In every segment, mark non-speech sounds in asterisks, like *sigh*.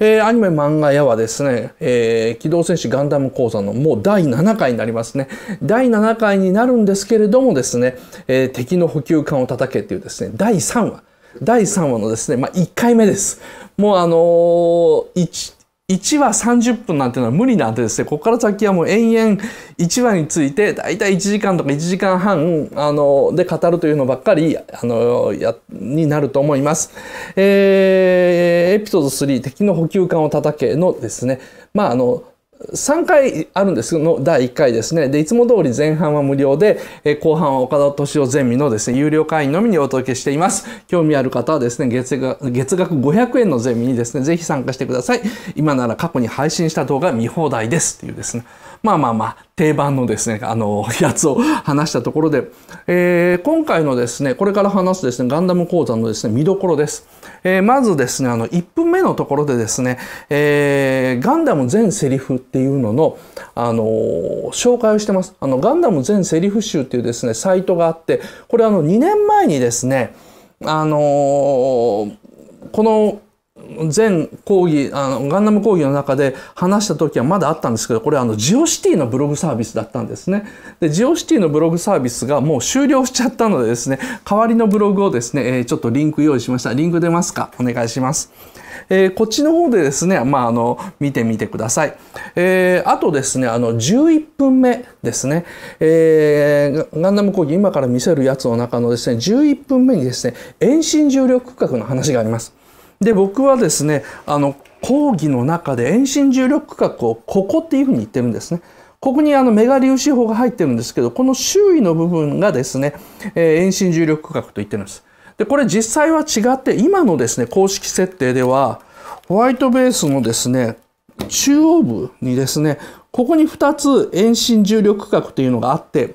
えー、アニメ漫画やはですね、えー、機動戦士ガンダム講座のもう第7回になりますね。第7回になるんですけれどもですね、えー、敵の補給艦を叩けっていうですね、第3話。第3話のですね、まあ、1回目です。もうあのー、1、1話30分なんてのは無理なんでですね、ここから先はもう延々1話についてだいたい1時間とか1時間半あので語るというのばっかりあのやになると思います。えー、エピソード3、敵の補給艦を叩けのですね、まああの、3回あるんですの第1回ですねでいつも通り前半は無料で、え後半は岡田敏夫ゼミのですね有料会員のみにお届けしています興味ある方はですね月額月額500円のゼミにですねぜひ参加してください今なら過去に配信した動画見放題ですっていうですねまあまあまあ、定番のですね、あの、*laughs* やつを話したところで、えー、今回のですね、これから話すですね、ガンダム講座のですね、見どころです。えー、まずですね、あの、1分目のところでですね、えー、ガンダム全セリフっていうのの、あの紹介をしてます。あの、ガンダム全セリフ集っていうですね、サイトがあって、これあの、2年前にですね、あのこの全講義あのガンダム講義の中で話した時はまだあったんですけどこれあのジオシティのブログサービスだったんですねでジオシティのブログサービスがもう終了しちゃったのでですね代わりのブログをですね、えー、ちょっとリンク用意しましたリンク出ますかお願いします、えー、こっちの方でですねまああの見てみてください、えー、あとですねあの11分目ですね、えー、ガンダム講義今から見せるやつの中のですね11分目にですね遠心重力区画の話がありますで僕はですねあの講義の中で遠心重力区画をここっていうふうに言ってるんですね。ここにあのメガ粒子砲が入ってるんですけど、この周囲の部分がですね、えー、遠心重力区画と言ってるんです。で、これ実際は違って、今のですね、公式設定では、ホワイトベースのですね、中央部にですね、ここに2つ遠心重力区画というのがあって、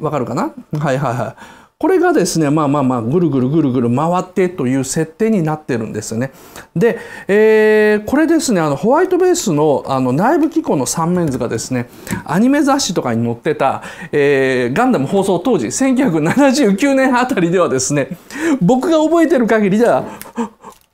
わかるかなはいはいはい。これがですね、まあまあまあ、ぐるぐるぐるぐる回ってという設定になってるんですね。で、えー、これですね、あのホワイトベースのあの内部機構の3面図がですね、アニメ雑誌とかに載ってた、えー、ガンダム放送当時、1979年あたりではですね、僕が覚えてる限りでは、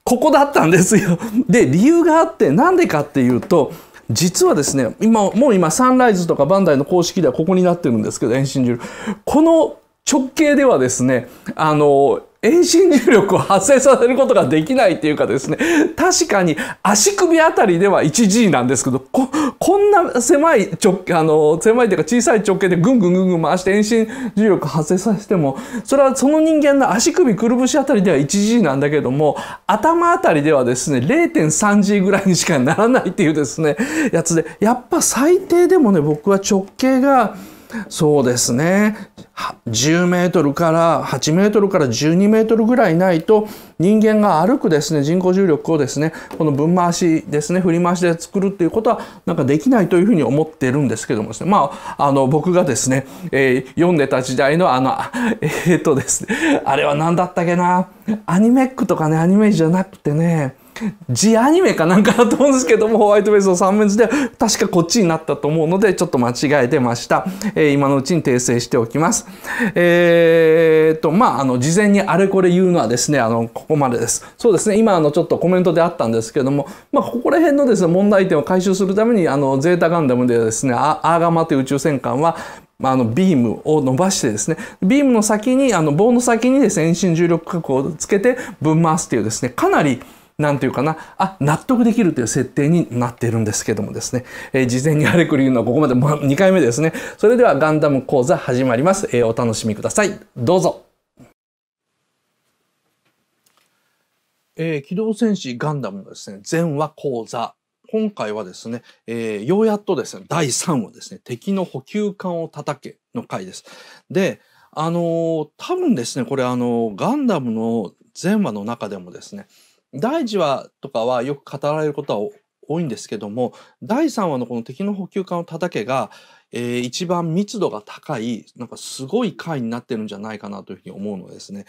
ここだったんですよ。で、理由があって、なんでかっていうと、実はですね、今、もう今、サンライズとかバンダイの公式ではここになってるんですけど、遠心ル。この直径ではですね、あの、遠心重力を発生させることができないっていうかですね、確かに足首あたりでは 1G なんですけど、こ、こんな狭い直、あの、狭いというか小さい直径でぐんぐんぐんぐん回して遠心重力発生させても、それはその人間の足首くるぶしあたりでは 1G なんだけども、頭あたりではですね、0.3G ぐらいにしかならないっていうですね、やつで、やっぱ最低でもね、僕は直径が、そうですね。10メートルから8メートルから12メートルぐらいないと人間が歩くですね、人工重力をですね、この分回しですね、振り回しで作るっていうことはなんかできないというふうに思ってるんですけどもですね、まあ、あの僕がですね、えー、読んでた時代のあの、*laughs* えー、っとですね、あれは何だったっけな、アニメックとかね、アニメじゃなくてね、ジアニメかなんかだと思うんですけども、ホワイトベースの3面図で確かこっちになったと思うので、ちょっと間違えてました。えー、今のうちに訂正しておきます。えー、と、まあ、あの、事前にあれこれ言うのはですね、あの、ここまでです。そうですね、今、あの、ちょっとコメントであったんですけども、まあ、ここら辺のですね、問題点を回収するために、あの、ゼータガンダムでですね、アーガマという宇宙戦艦は、あの、ビームを伸ばしてですね、ビームの先に、あの、棒の先にですね、遠心重力角をつけてぶん回すっていうですね、かなり、なんていうかな、あ、納得できるという設定になっているんですけどもですね、えー、事前にあれくり言うのはここまで、もう2回目ですね。それではガンダム講座始まります。えー、お楽しみください。どうぞ。えー、機動戦士ガンダムのですね、全話講座。今回はですね、えー、ようやっとですね、第3話ですね、敵の補給艦を叩けの回です。で、あのー、多分ですね、これあのー、ガンダムの全話の中でもですね、第1話とかはよく語られることは多いんですけども第3話のこの敵の補給艦を叩けが、えー、一番密度が高いなんかすごい回になってるんじゃないかなというふうに思うのですね。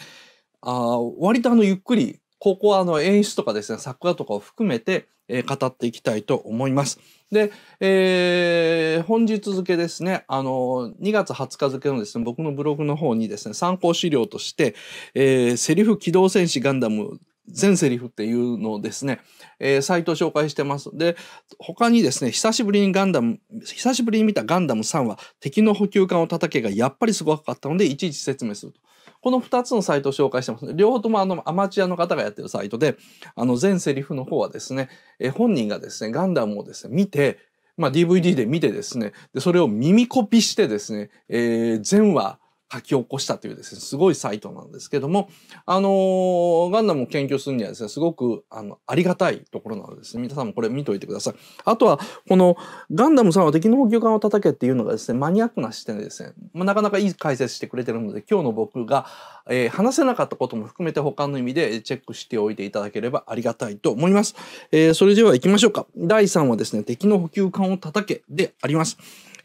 あ割とあのゆっくりここはあの演出とかですね作画とかを含めて、えー、語っていきたいと思います。で、えー、本日付ですね、あの、2月20日付のですね、僕のブログの方にですね、参考資料として、えー、セリフ機動戦士ガンダム全セリフっていうのをですね、えー、サイトを紹介してます。で、他にですね、久しぶりにガンダム、久しぶりに見たガンダム3は敵の補給艦を叩けがやっぱりすごかったので、いちいち説明すると。この2つのサイトを紹介してます。両方ともあのアマチュアの方がやってるサイトで、あの全セリフの方はですね、えー、本人がですね、ガンダムをですね、見て、まあ、DVD で見てですね、でそれを耳コピしてですね、えー、全話、書き起こしたというですね、すごいサイトなんですけども、あのー、ガンダムを研究するにはですね、すごく、あの、ありがたいところなのですね、皆さんもこれ見ておいてください。あとは、この、ガンダムさんは敵の補給艦を叩けっていうのがですね、マニアックな視点でですね、まあ、なかなかいい解説してくれてるので、今日の僕が、えー、話せなかったことも含めて他の意味でチェックしておいていただければありがたいと思います。えー、それでは行きましょうか。第3話ですね、敵の補給艦を叩けであります。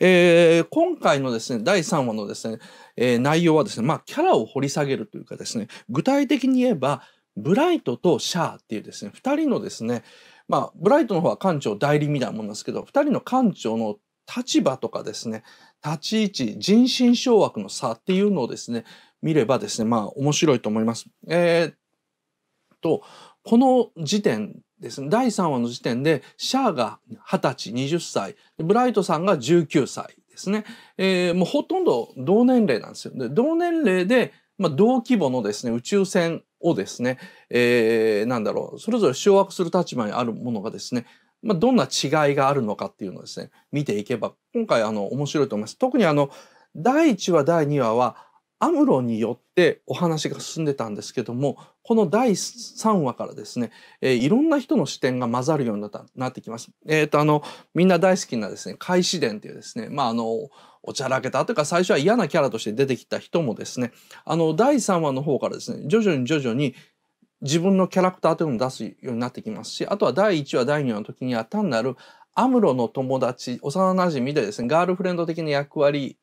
えー、今回のですね、第3話のですね、えー、内容はですね、まあ、キャラを掘り下げるというかですね、具体的に言えば、ブライトとシャーっていうですね、2人のですね、まあ、ブライトの方は館長代理みたいなもんなんですけど、2人の館長の立場とかですね、立ち位置、人心掌握の差っていうのをですね、見ればですね、まあ面白いと思います。えー、と、この時点ですね第3話の時点でシャアが二十歳20歳ブライトさんが19歳ですね、えー、もうほとんど同年齢なんですよ。で同年齢で、まあ、同規模のですね宇宙船をですね、えー、なんだろうそれぞれ掌握する立場にあるものがですねまあ、どんな違いがあるのかっていうのをですね見ていけば今回あの面白いと思います。特にあの第1話第2話はアムロによってお話が進んでたんですけどもこの第3話からですね、えー、いろんな人の視点が混ざるようになったなってきます。えーと、とあのみんな大好きなですね開始伝っていうですねまああのおちゃらけたというか最初は嫌なキャラとして出てきた人もですねあの第3話の方からですね徐々に徐々に自分のキャラクターというのを出すようになってきますしあとは第1話第2話の時には単なるアムロの友達幼なじみでですねガールフレンド的な役割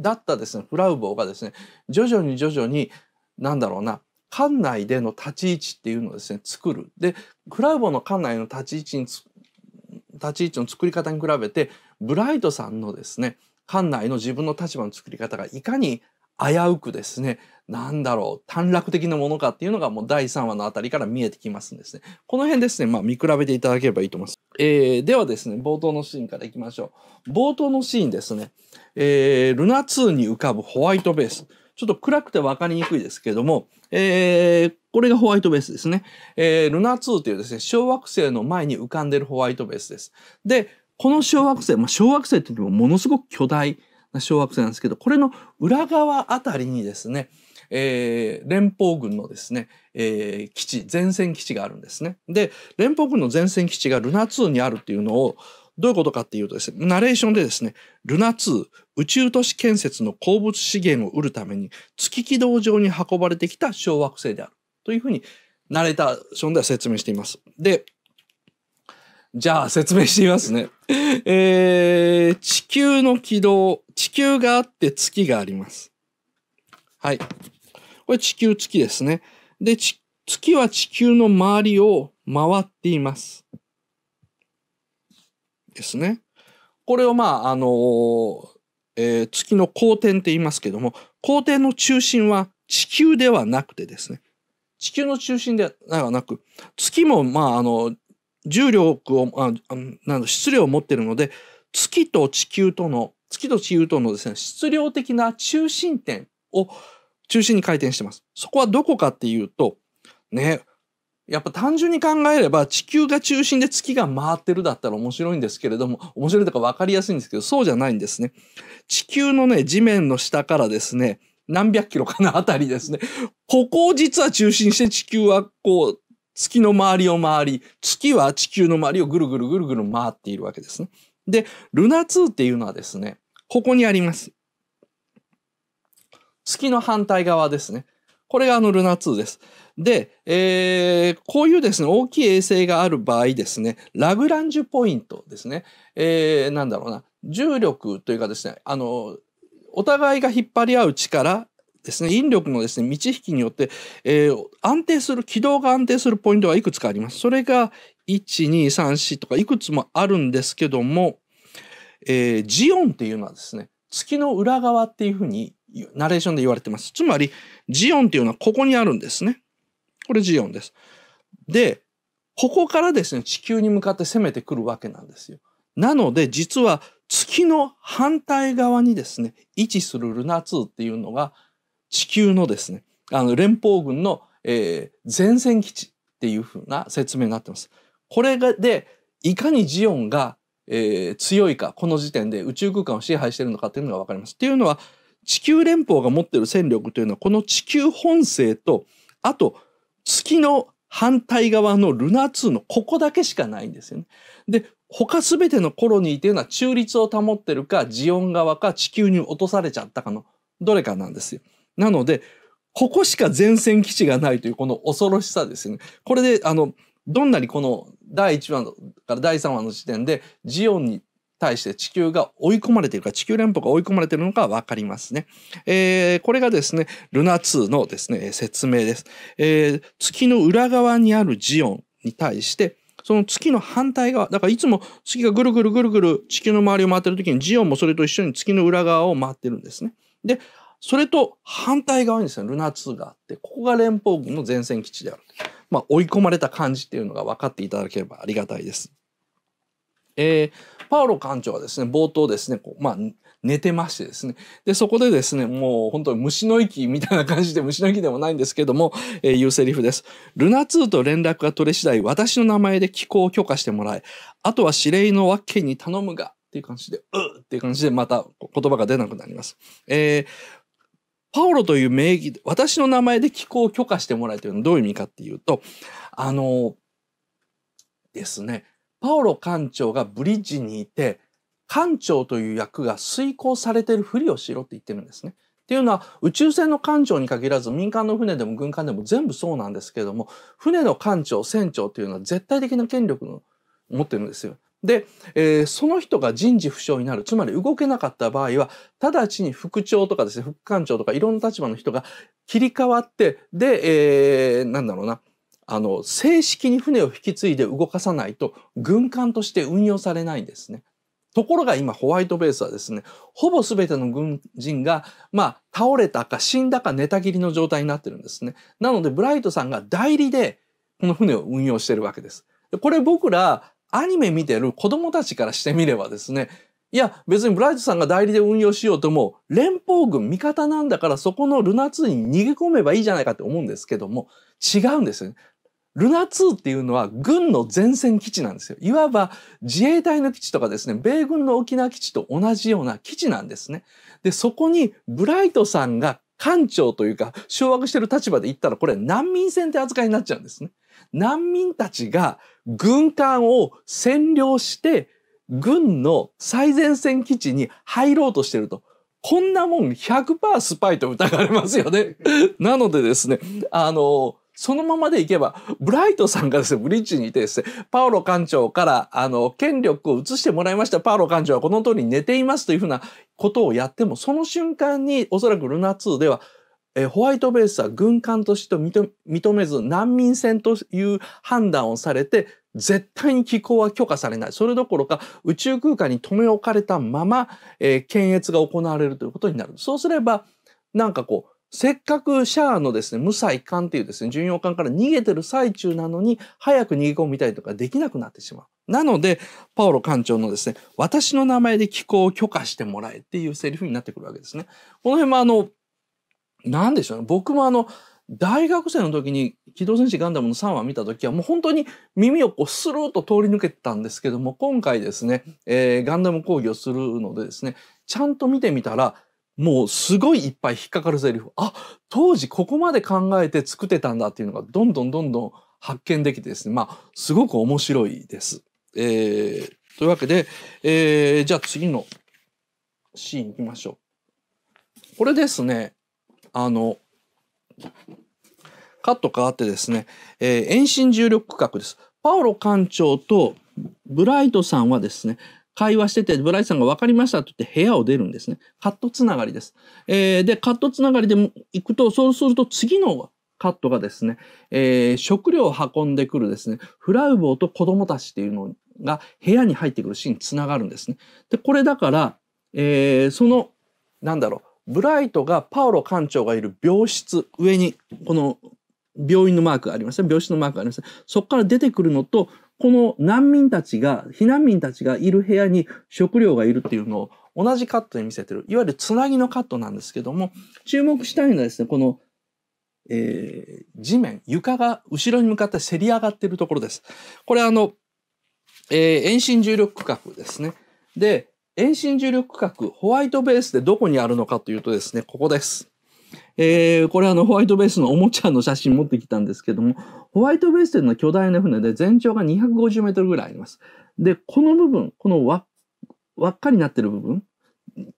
だったですねフラウボーがですね徐々に徐々になんだろうな館内での立ち位置っていうのをですね作る。でフラウボーの館内の立ち位置に立ち位置の作り方に比べてブライトさんのですね館内の自分の立場の作り方がいかに危うくですねなんだろう、短絡的なものかっていうのがもう第3話のあたりから見えてきますんですね。この辺ですね、まあ見比べていただければいいと思います。えー、ではですね、冒頭のシーンからいきましょう。冒頭のシーンですね、えー、ルナ2に浮かぶホワイトベース。ちょっと暗くて分かりにくいですけども、えー、これがホワイトベースですね。えー、ルナ2というですね、小惑星の前に浮かんでるホワイトベースです。で、この小惑星、まあ、小惑星っていうのもものすごく巨大な小惑星なんですけど、これの裏側あたりにですね、えー、連邦軍のですね、えー、基地前線基地があるんですね。で連邦軍の前線基地がルナ2にあるっていうのをどういうことかっていうとですね、ナレーションでですね、ルナ2宇宙都市建設の鉱物資源を売るために月軌道上に運ばれてきた小惑星であるというふうにナレーターションでは説明しています。で、じゃあ説明してみますね。*laughs* えー、地球の軌道、地球があって月があります。はい。これ地球月ですね。で、月は地球の周りを回っています。ですね。これをまあ、あのー、えー、月の公転って言いますけども、公転の中心は地球ではなくてですね。地球の中心ではなく、月もまあ、あの、重力を、あなん質量を持っているので、月と地球との、月と地球とのですね、質量的な中心点を中心に回転してます。そこはどこかっていうと、ね、やっぱ単純に考えれば地球が中心で月が回ってるだったら面白いんですけれども、面白いとか分かりやすいんですけど、そうじゃないんですね。地球のね、地面の下からですね、何百キロかなあたりですね。ここを実は中心して地球はこう、月の周りを回り、月は地球の周りをぐるぐるぐるぐる回っているわけですね。で、ルナ2っていうのはですね、ここにあります。月の反対側ですね。これがあのルナ2です。で、えー、こういうですね、大きい衛星がある場合ですね、ラグランジュポイントですね、えー、なんだろうな、重力というかですね、あの、お互いが引っ張り合う力ですね、引力のですね、満ち引きによって、えー、安定する、軌道が安定するポイントがいくつかあります。それが、1、2、3、4とかいくつもあるんですけども、えー、ジオンっていうのはですね、月の裏側っていうふうにナレーションで言われてます。つまり、ジオンっていうのはここにあるんですね。これジオンです。で、ここからですね、地球に向かって攻めてくるわけなんですよ。なので、実は月の反対側にですね、位置するルナ2っていうのが、地球のですね、あの連邦軍の、えー、前線基地っていうふうな説明になってます。これがで、いかにジオンがえー、強いか、この時点で宇宙空間を支配しているのかっていうのがわかります。っていうのは、地球連邦が持ってる戦力というのはこの地球本星とあと月の反対側のルナー2のここだけしかないんですよね。で他全てのコロニーというのは中立を保ってるかジオン側か地球に落とされちゃったかのどれかなんですよ。なのでここしか前線基地がないというこの恐ろしさですよね。これであのどんなにこの第1話から第3話の時点でジオンに対して地球が追い込まれているか、地球連邦が追い込まれているのか分かりますね。えー、これがですね、ルナ2のですね、説明です。えー、月の裏側にあるジオンに対して、その月の反対側、だからいつも月がぐるぐるぐるぐる地球の周りを回っている時にジオンもそれと一緒に月の裏側を回っているんですね。で、それと反対側にですね、ルナ2があって、ここが連邦軍の前線基地である。まあ、追い込まれた感じっていうのが分かっていただければありがたいです。えー、パウロ館長はですね冒頭ですねこう、まあ、寝てましてですねでそこでですねもう本当に虫の息みたいな感じで虫の息でもないんですけども、えー、言うセリフです「ルナ2と連絡が取れ次第私の名前で寄港を許可してもらいあとは指令のわけに頼むが」っていう感じで「うっ」ていう感じでまた言葉が出なくなります。えーパオロという名義、私の名前で寄港を許可してもらえというのはどういう意味かっていうと、あのですね、パオロ艦長がブリッジにいて艦長という役が遂行されてるふりをしろって言ってるんですね。っていうのは宇宙船の艦長に限らず民間の船でも軍艦でも全部そうなんですけれども船の艦長船長というのは絶対的な権力の持ってるんですよ。で、えー、その人が人事不詳になるつまり動けなかった場合は直ちに副長とかですね副艦長とかいろんな立場の人が切り替わってで、えー、なんだろうなあの正式に船を引き継いで動かさないと軍艦として運用されないんですね。ところが今ホワイトベースはですねほぼ全ての軍人がまあ倒れたか死んだか寝たきりの状態になってるんですね。なのでブライトさんが代理でこの船を運用してるわけです。これ僕らアニメ見てる子供たちからしてみればですねいや別にブライトさんが代理で運用しようとも連邦軍味方なんだからそこのルナ2に逃げ込めばいいじゃないかって思うんですけども違うんですよね。ルナ2っていうのは軍の前線基地なんですよ。いわば自衛隊の基地とかですね、米軍の沖縄基地と同じような基地なんですね。で、そこにブライトさんが艦長というか掌握してる立場で言ったらこれ難民船って扱いになっちゃうんですね。難民たちが軍艦を占領して軍の最前線基地に入ろうとしてると。こんなもん100%スパイと疑われますよね。なのでですね、あの、そのままでいけば、ブライトさんがですね、ブリッジにいてですね、パオロ館長から、あの、権力を移してもらいました。パオロ館長はこの通り寝ていますというふうなことをやっても、その瞬間に、おそらくルナ2では、えホワイトベースは軍艦として認めず、難民船という判断をされて、絶対に寄港は許可されない。それどころか宇宙空間に留め置かれたまま、えー、検閲が行われるということになる。そうすれば、なんかこう、せっかくシャアのですね、無差艦っていうですね、巡洋艦から逃げてる最中なのに、早く逃げ込みたいとかできなくなってしまう。なので、パオロ艦長のですね、私の名前で寄港を許可してもらえっていうセリフになってくるわけですね。この辺もあの、なんでしょうね。僕もあの、大学生の時に「機動戦士ガンダム」の3話見た時はもう本当に耳をこうスルーと通り抜けたんですけども今回ですね、えー、ガンダム講義をするのでですねちゃんと見てみたらもうすごいいっぱい引っかかるセリフあ当時ここまで考えて作ってたんだっていうのがどんどんどんどん発見できてですねまあすごく面白いです。えー、というわけで、えー、じゃあ次のシーンいきましょう。これですねあのカット変わってですね、えー、遠心重力区画です。パオロ艦長とブライトさんはですね会話してて、ブライスさんが分かりましたって言って部屋を出るんですね。カットつながりです。えー、で、カットつながりで行くと、そうすると次のカットがですね、えー、食料を運んでくるですね、フラウボーと子供たちっていうのが部屋に入ってくるシーンにつながるんですね。で、これだから、えー、その、なんだろう、ブライトがパオロ館長がいる病室、上にこの病院のマークがありますね。病室のマークがありますね。そこから出てくるのと、この難民たちが、避難民たちがいる部屋に食料がいるっていうのを同じカットで見せてる。いわゆるつなぎのカットなんですけども、注目したいのはですね、この、えー、地面、床が後ろに向かってせり上がってるところです。これあの、えー、遠心重力区画ですね。で、遠心重力区画、ホワイトベースでどこにあるのかというとですね、ここです。えー、これあのホワイトベースのおもちゃの写真持ってきたんですけども、ホワイトベースの巨大な船で全長が250メートルぐらいあります。で、この部分、この輪っかになってる部分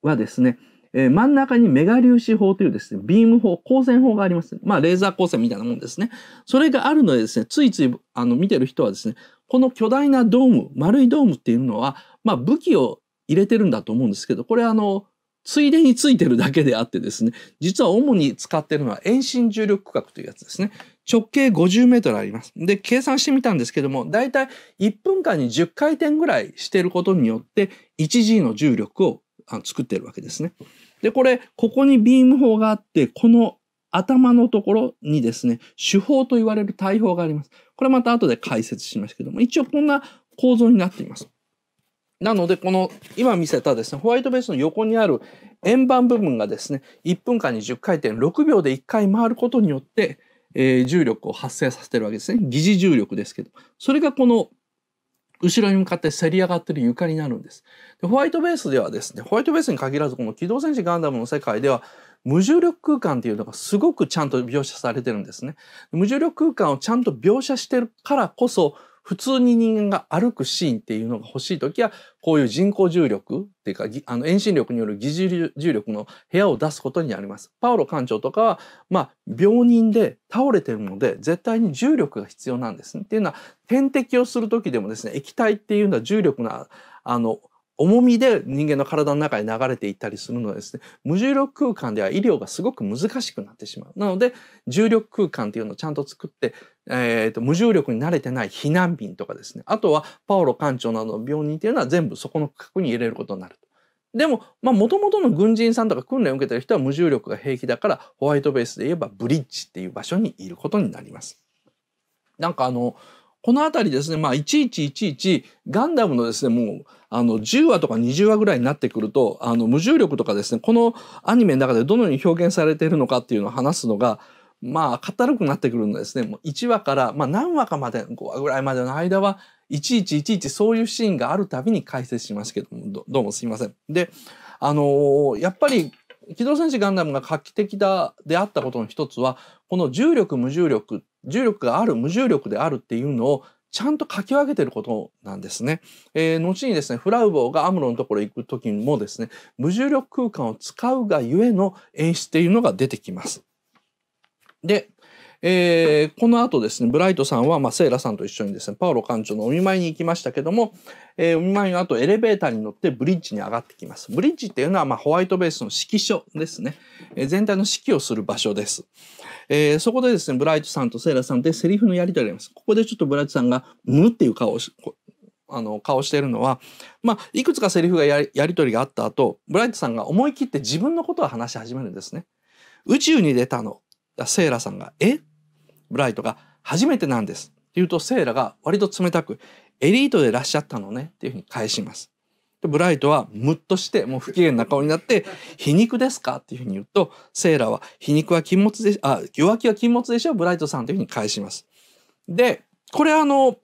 はですね、えー、真ん中にメガ粒子砲というですね、ビーム砲、光線砲があります、まあ、レーザー光線みたいなもんですね。それがあるのでですね、ついつい、あの、見てる人はですね、この巨大なドーム、丸いドームっていうのは、まあ、武器を入れてるんだと思うんですけど、これあの、ついでについてるだけであってですね、実は主に使ってるのは遠心重力区画というやつですね。直径50メートルあります。で、計算してみたんですけども、だいたい1分間に10回転ぐらいしてることによって、1G の重力を作ってるわけですね。で、これ、ここにビーム砲があって、この頭のところにですね、手法と言われる大砲があります。これまた後で解説しますけども、一応こんな構造になっています。なので、この今見せたですね、ホワイトベースの横にある円盤部分がですね、1分間に10回転、6秒で1回回ることによって、えー、重力を発生させてるわけですね疑似重力ですけどそれがこの後ろに向かってせり上がってる床になるんですでホワイトベースではですねホワイトベースに限らずこの「機動戦士ガンダム」の世界では無重力空間っていうのがすごくちゃんと描写されてるんですね無重力空間をちゃんと描写してるからこそ普通に人間が歩くシーンっていうのが欲しい時はこういう人工重力っていうかあの遠心力による疑似重力の部屋を出すことになります。パウロ館長とかは、まあ、病人で倒れてるので絶対に重力が必要なんです、ね。っていうのは点滴をする時でもですね液体っていうのは重力のあの重みで人間の体の中に流れていったりするのですね無重力空間では医療がすごく難しくなってしまうなので重力空間っていうのをちゃんと作って、えーと、無重力に慣れてない避難民とかですねあとはパオロ館長などの病人っていうのは全部そこの区画に入れることになると。でももともとの軍人さんとか訓練を受けてる人は無重力が平気だからホワイトベースで言えばブリッジっていう場所にいることになります。なんかあのこの辺りですね、まあ、いちいちいち、ガンダムのですねもうあの10話とか20話ぐらいになってくるとあの無重力とかですねこのアニメの中でどのように表現されているのかっていうのを話すのがまあかたるくなってくるんですねもう1話から、まあ、何話かまで5話ぐらいまでの間はいちいちいちいちそういうシーンがあるたびに解説しますけどもどうもすいません。であのー、やっぱり「機動戦士ガンダム」が画期的だであったことの一つはこの重力無重力重力がある無重力であるっていうのをちゃんと書き分けてることなんですね。えー、後にですねフラウボーがアムロのところ行く時もですね無重力空間を使うがゆえの演出っていうのが出てきます。で、えー、この後ですねブライトさんは、まあ、セイラさんと一緒にですねパウロ館長のお見舞いに行きましたけども、えー、お見舞いの後エレベーターに乗ってブリッジに上がってきます。ブリッジっていうのは、まあ、ホワイトベースの指揮所ですね、え全体の指揮をする場所です。えー、そこでですね、ブライトさんとセイラさんでセリフのやり取りあります。ここでちょっとブライトさんが、むっていう顔をあの顔してるのは、まあ、いくつかセリフがやり取りがあった後ブライトさんが思い切って自分のことを話し始めるんですね。宇宙に出たのセイラさんが「えブライトが「初めてなんです」って言うとセイラが割と冷たく「エリートでいらっしゃったのね」っていうふうに返します。でブライトはムッとしてもう不機嫌な顔になって「皮肉ですか?」っていうふうに言うとセイラは「皮肉は禁物であ弱気は禁物でしょブライトさん」というふうに返します。でこれあの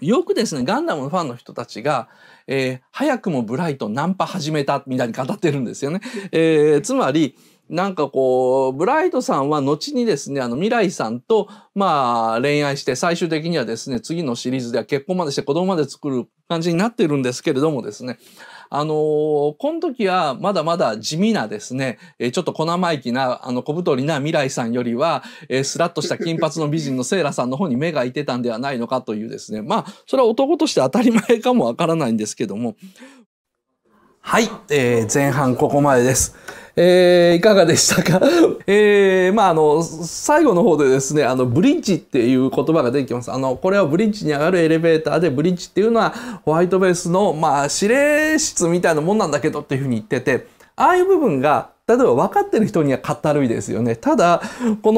よくですねガンダムのファンの人たちが、えー、早くもブライトナンパ始めたみたいに語ってるんですよね。えー、つまりなんかこう、ブライトさんは後にですね、あの、未来さんと、まあ、恋愛して、最終的にはですね、次のシリーズでは結婚までして子供まで作る感じになってるんですけれどもですね、あのー、この時はまだまだ地味なですね、えちょっと小生意気な、あの、小太りな未来さんよりは、えスラッとした金髪の美人のセイラさんの方に目がいてたんではないのかというですね、まあ、それは男として当たり前かもわからないんですけども。はい、えー、前半ここまでです。えー、いかがでしたか *laughs* えー、まあ、あの、最後の方でですね、あの、ブリッジっていう言葉が出てきます。あの、これはブリッジに上がるエレベーターで、ブリッジっていうのはホワイトベースの、まあ、指令室みたいなもんなんだけどっていうふうに言ってて、ああいう部分が例えば分かってる人にはかったるいですよね。ただ、こ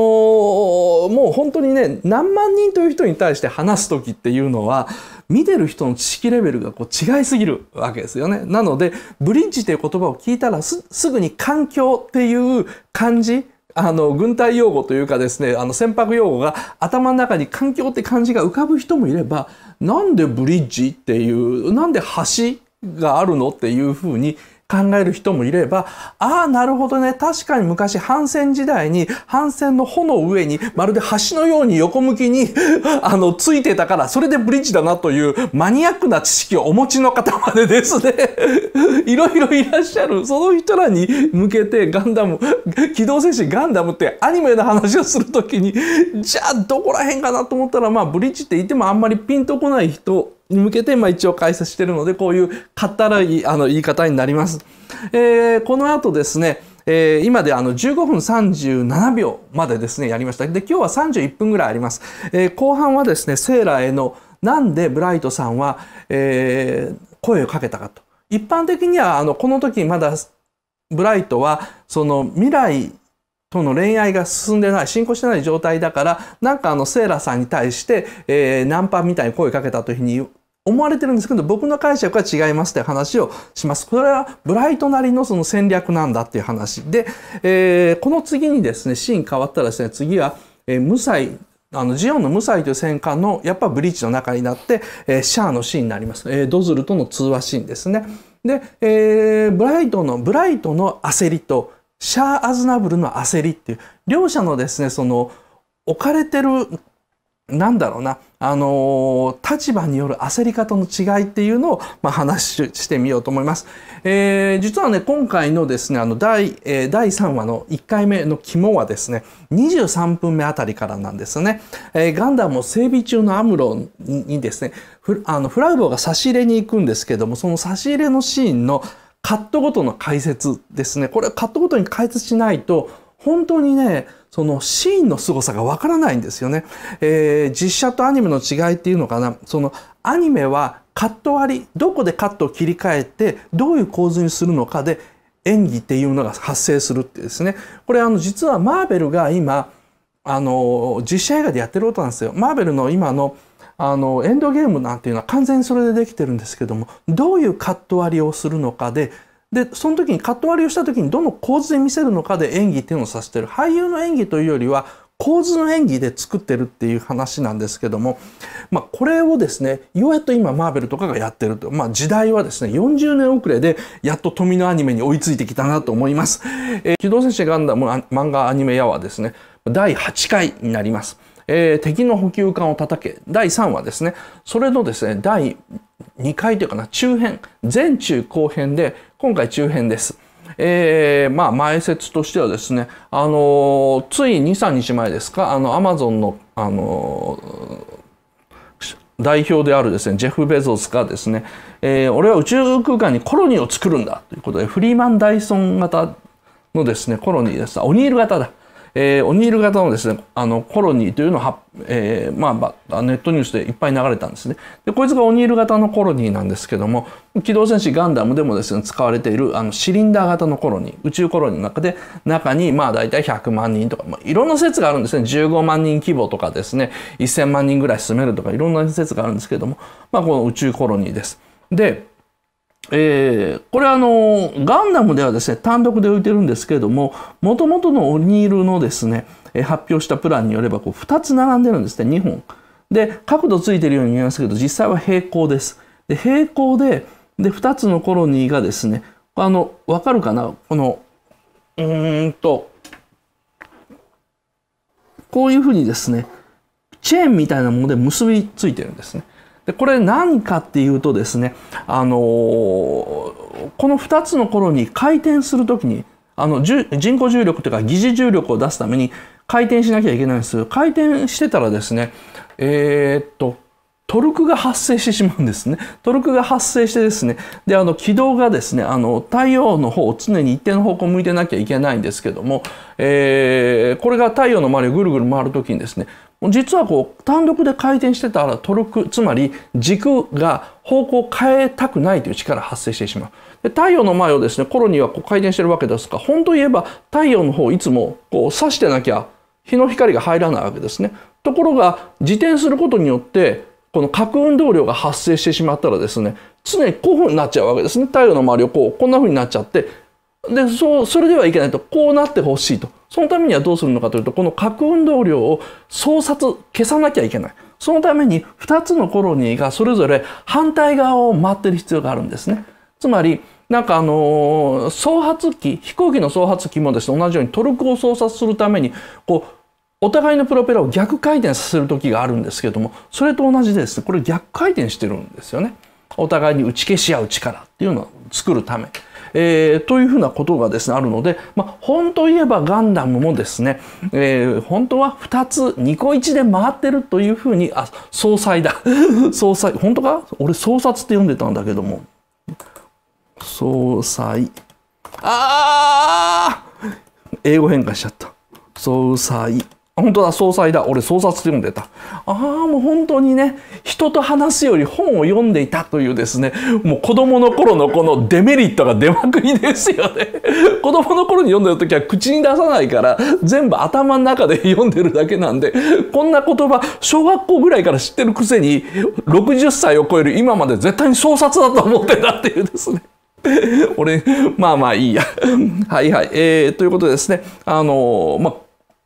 の、もう本当にね、何万人という人に対して話す時っていうのは、見てる人の知識レベルがこう違いすぎるわけですよね。なので、ブリッジという言葉を聞いたらすぐに環境っていう感じ、あの、軍隊用語というかですね、あの、船舶用語が頭の中に環境って感じが浮かぶ人もいれば、なんでブリッジっていう、なんで橋があるのっていうふうに考える人もいれば、ああ、なるほどね。確かに昔、反戦時代に、反戦の帆の上に、まるで橋のように横向きに *laughs* あの、ついてたから、それでブリッジだなという、マニアックな知識をお持ちの方までですね *laughs* いろいろいらっしゃる。その人らに向けて、ガンダム、機動戦士ガンダムってアニメの話をするときに、じゃあ、どこら辺かなと思ったら、まあ、ブリッジって言ってもあんまりピンとこない人向けて、まあ、一応解説してるので、こういうかったらいあの言い方になります。えー、この後ですね、えー、今であの15分37秒までですね、やりました。で、今日は31分ぐらいあります。えー、後半はですね、セーラーへのなんでブライトさんは、えー、声をかけたかと。一般的には、あの、この時まだブライトは、その未来との恋愛が進んでない、進行してない状態だから、なんかあの、セーラさんに対して、えー、ナンパみたいに声をかけたというふうに思われてるんですけど、僕の解釈は違いますって話をします。これはブライトなりのその戦略なんだっていう話。で、えー、この次にですね、シーン変わったらですね、次は、えー、無罪あの、ジオンの無罪という戦艦の、やっぱブリーチの中になって、えー、シャアのシーンになります。えー、ドズルとの通話シーンですね。で、えー、ブライトの、ブライトの焦りと、シャア・アズナブルの焦りっていう、両者のですね、その、置かれてるなんだろうな、あのー、立場による焦り方の違いっていうのを、まあ、話してみようと思います。えー、実はね、今回のですね、あの、第、えー、第3話の1回目の肝はですね、23分目あたりからなんですね。えガンダムを整備中のアムロにですね、フあのフラウボが差し入れに行くんですけども、その差し入れのシーンのカットごとの解説ですね。これカットごとに解説しないと、本当にね、そのシーンの凄さがわからないんですよね、えー、実写とアニメの違いっていうのかなそのアニメはカット割りどこでカットを切り替えてどういう構図にするのかで演技っていうのが発生するってですねこれあの実はマーベルが今あの実写映画でやってることなんですよ。マーベルの今のあのエンドゲームなんていうのは完全にそれでできてるんですけどもどういうカット割りをするのかでで、その時にカット割りをした時にどの構図で見せるのかで演技っていうのをさせてる。俳優の演技というよりは構図の演技で作ってるっていう話なんですけども、まあこれをですね、ようやっと今マーベルとかがやってると。まあ時代はですね、40年遅れでやっと富のアニメに追いついてきたなと思います。えー、機動戦士ガンダム漫画アニメやはですね、第8回になります。えー、敵の補給艦を叩け。第3話ですね。それのですね、第2回というかな、中編、前中後編で今回中編です。えー、まあ、前説としてはですね、あのー、つい2、3日前ですか、あの、アマゾンの、あのー、代表であるですね、ジェフ・ベゾスがですね、えー、俺は宇宙空間にコロニーを作るんだということで、フリーマン・ダイソン型のですね、コロニーです。オニール型だ。えー、オニール型のですね、あの、コロニーというのは、えー、まあ、ネットニュースでいっぱい流れたんですね。で、こいつがオニール型のコロニーなんですけども、機動戦士ガンダムでもですね、使われている、あの、シリンダー型のコロニー、宇宙コロニーの中で、中に、まあ、大体100万人とか、まあ、いろんな説があるんですね。15万人規模とかですね、1000万人ぐらい住めるとか、いろんな説があるんですけども、まあ、この宇宙コロニーです。で、えー、これあのガンダムではですね単独で浮いてるんですけれどももともとのオニールのですね発表したプランによればこう2つ並んでるんですね2本で角度ついてるように見えますけど実際は平行ですで平行でで2つのコロニーがですねあの分かるかなこのうーんとこういうふうにですねチェーンみたいなもので結びついてるんですねでこれ何かっていうとですね、あのー、この2つの頃に回転する時にあの人工重力というか疑似重力を出すために回転しなきゃいけないんですけど回転してたらですねえー、っとトルクが発生してしまうんですね。トルクが発生してですね。で、あの、軌道がですね、あの、太陽の方を常に一定の方向向いてなきゃいけないんですけども、えー、これが太陽の周りをぐるぐる回るときにですね、実はこう単独で回転してたらトルクつまり軸が方向を変えたくないという力が発生してしまうで太陽の前をですねコロニーはこう回転してるわけですが本当言えば太陽の方いつもこう刺してなきゃ日の光が入らないわけですねところが自転することによってこの核運動量が発生してしまったらですね常にこういうふうになっちゃうわけですね太陽の周りをこうこんなふうになっちゃってでそうそれではいけないとこうなってほしいとそのためにはどうするのかというと、この核運動量を創殺、消さなきゃいけない。そのために2つのコロニーがそれぞれ反対側を回ってる必要があるんですね。つまり、なんかあの創発機、飛行機の創発機もですね、同じようにトルクを操作するために、こう、お互いのプロペラを逆回転させる時があるんですけども、それと同じでですね、これ逆回転してるんですよね。お互いに打ち消し合う力っていうのを作るため。えー、というふうなことがですねあるので、まあ、本といえばガンダムもですね、えー、本当は2つ2個1で回ってるというふうにあ総裁だ *laughs* 総裁本当か俺総殺って読んでたんだけども総裁ああ英語変化しちゃった総裁本当だ、総裁だ。俺、総殺って読んでた。ああ、もう本当にね、人と話すより本を読んでいたというですね、もう子供の頃のこのデメリットが出まくりですよね。*laughs* 子供の頃に読んでる時は口に出さないから、全部頭の中で読んでるだけなんで、こんな言葉、小学校ぐらいから知ってるくせに、60歳を超える今まで絶対に創殺だと思ってたっていうですね。*laughs* 俺、まあまあいいや。はいはい。えー、ということでですね、あのー、まあ、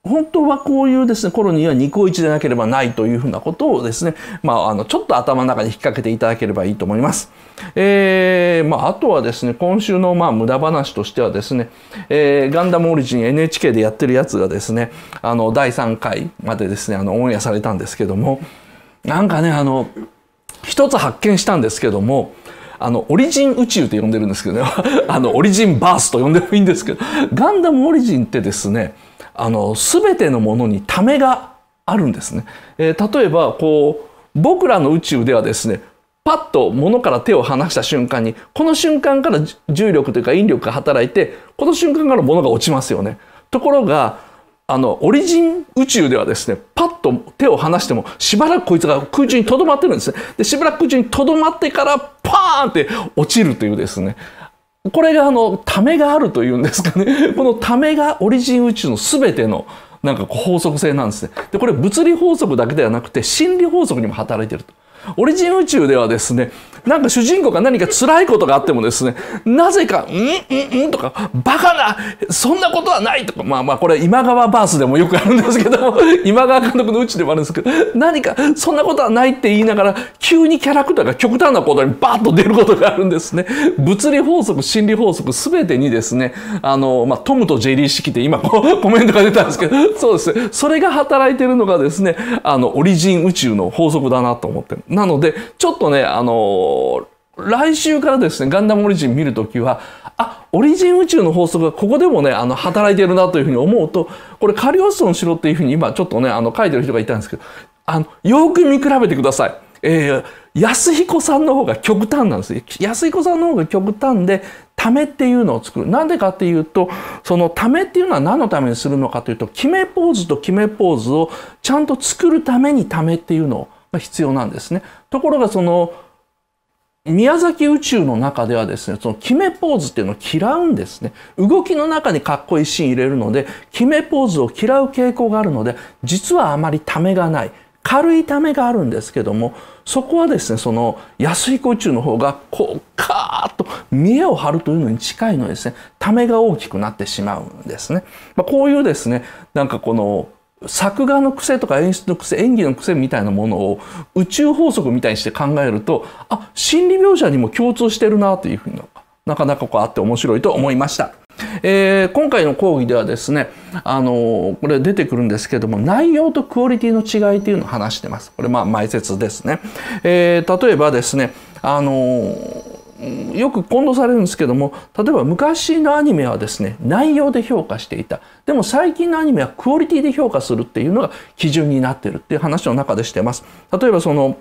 本当はこういうですね、コロニーは二個一でなければないというふうなことをですね、まあ、あの、ちょっと頭の中に引っ掛けていただければいいと思います。えー、まあ、あとはですね、今週のまあ、無駄話としてはですね、えー、ガンダムオリジン NHK でやってるやつがですね、あの、第3回までですね、あの、オンエアされたんですけども、なんかね、あの、一つ発見したんですけども、あの、オリジン宇宙と呼んでるんですけどね、*laughs* あの、オリジンバースと呼んでもいいんですけど、ガンダムオリジンってですね、あの、すべてのものにためがあるんですね。えー、例えば、こう、僕らの宇宙ではですね、パッと物から手を離した瞬間に、この瞬間から重力というか引力が働いて、この瞬間から物が落ちますよね。ところが、あのオリジン宇宙ではですねパッと手を離してもしばらくこいつが空中にとどまってるんですねでしばらく空中にとどまってからパーンって落ちるというですねこれがあのためがあるというんですかね *laughs* このためがオリジン宇宙の全てのなんか法則性なんですねでこれ物理法則だけではなくて心理法則にも働いてると。オリジン宇宙ではですねなんか主人公が何か辛いことがあってもですねなぜか「うんうんうん」とか「バカなそんなことはない」とかまあまあこれ今川バースでもよくあるんですけど *laughs* 今川監督のうちでもあるんですけど何かそんなことはないって言いながら急にキャラクターが極端なことにバーッと出ることがあるんですね。物理法則心理法則すべてにですねあの、まあ、トムとジェリー式って今こうコメントが出たんですけどそうですねそれが働いてるのがですねあのオリジン宇宙の法則だなと思ってなのでちょっとねあの来週からですね、ガンダムオリジン見るときは、あ、オリジン宇宙の法則がここでもね、あの、働いてるなというふうに思うと、これカリオストの城っていうふうに今ちょっとね、あの、書いてる人がいたんですけど、あの、よく見比べてください。えー、安彦さんの方が極端なんですよ。安彦さんの方が極端で、ためっていうのを作る。なんでかっていうと、そのためっていうのは何のためにするのかというと、決めポーズと決めポーズをちゃんと作るためにためっていうのが必要なんですね。ところがその、宮崎宇宙の中ではですね、その決めポーズっていうのを嫌うんですね。動きの中にかっこいいシーン入れるので、決めポーズを嫌う傾向があるので、実はあまりためがない。軽いためがあるんですけども、そこはですね、その安彦宇宙の方が、こう、カーッと見栄を張るというのに近いのですね、ためが大きくなってしまうんですね。まあ、こういうですね、なんかこの、作画の癖とか演出の癖演技の癖みたいなものを宇宙法則みたいにして考えるとあ心理描写にも共通してるなというふうになかなかこうあって面白いと思いました。えー、今回の講義ではですね、あのー、これ出てくるんですけども、内容とクオリティの違いというのを話してます。これ、まあ、前説ですね。えー、例えばですね、あのよく混同されるんですけども例えば昔のアニメはですね内容で評価していたでも最近のアニメはクオリティで評価するっていうのが基準になってるっていう話の中でしてます例えばその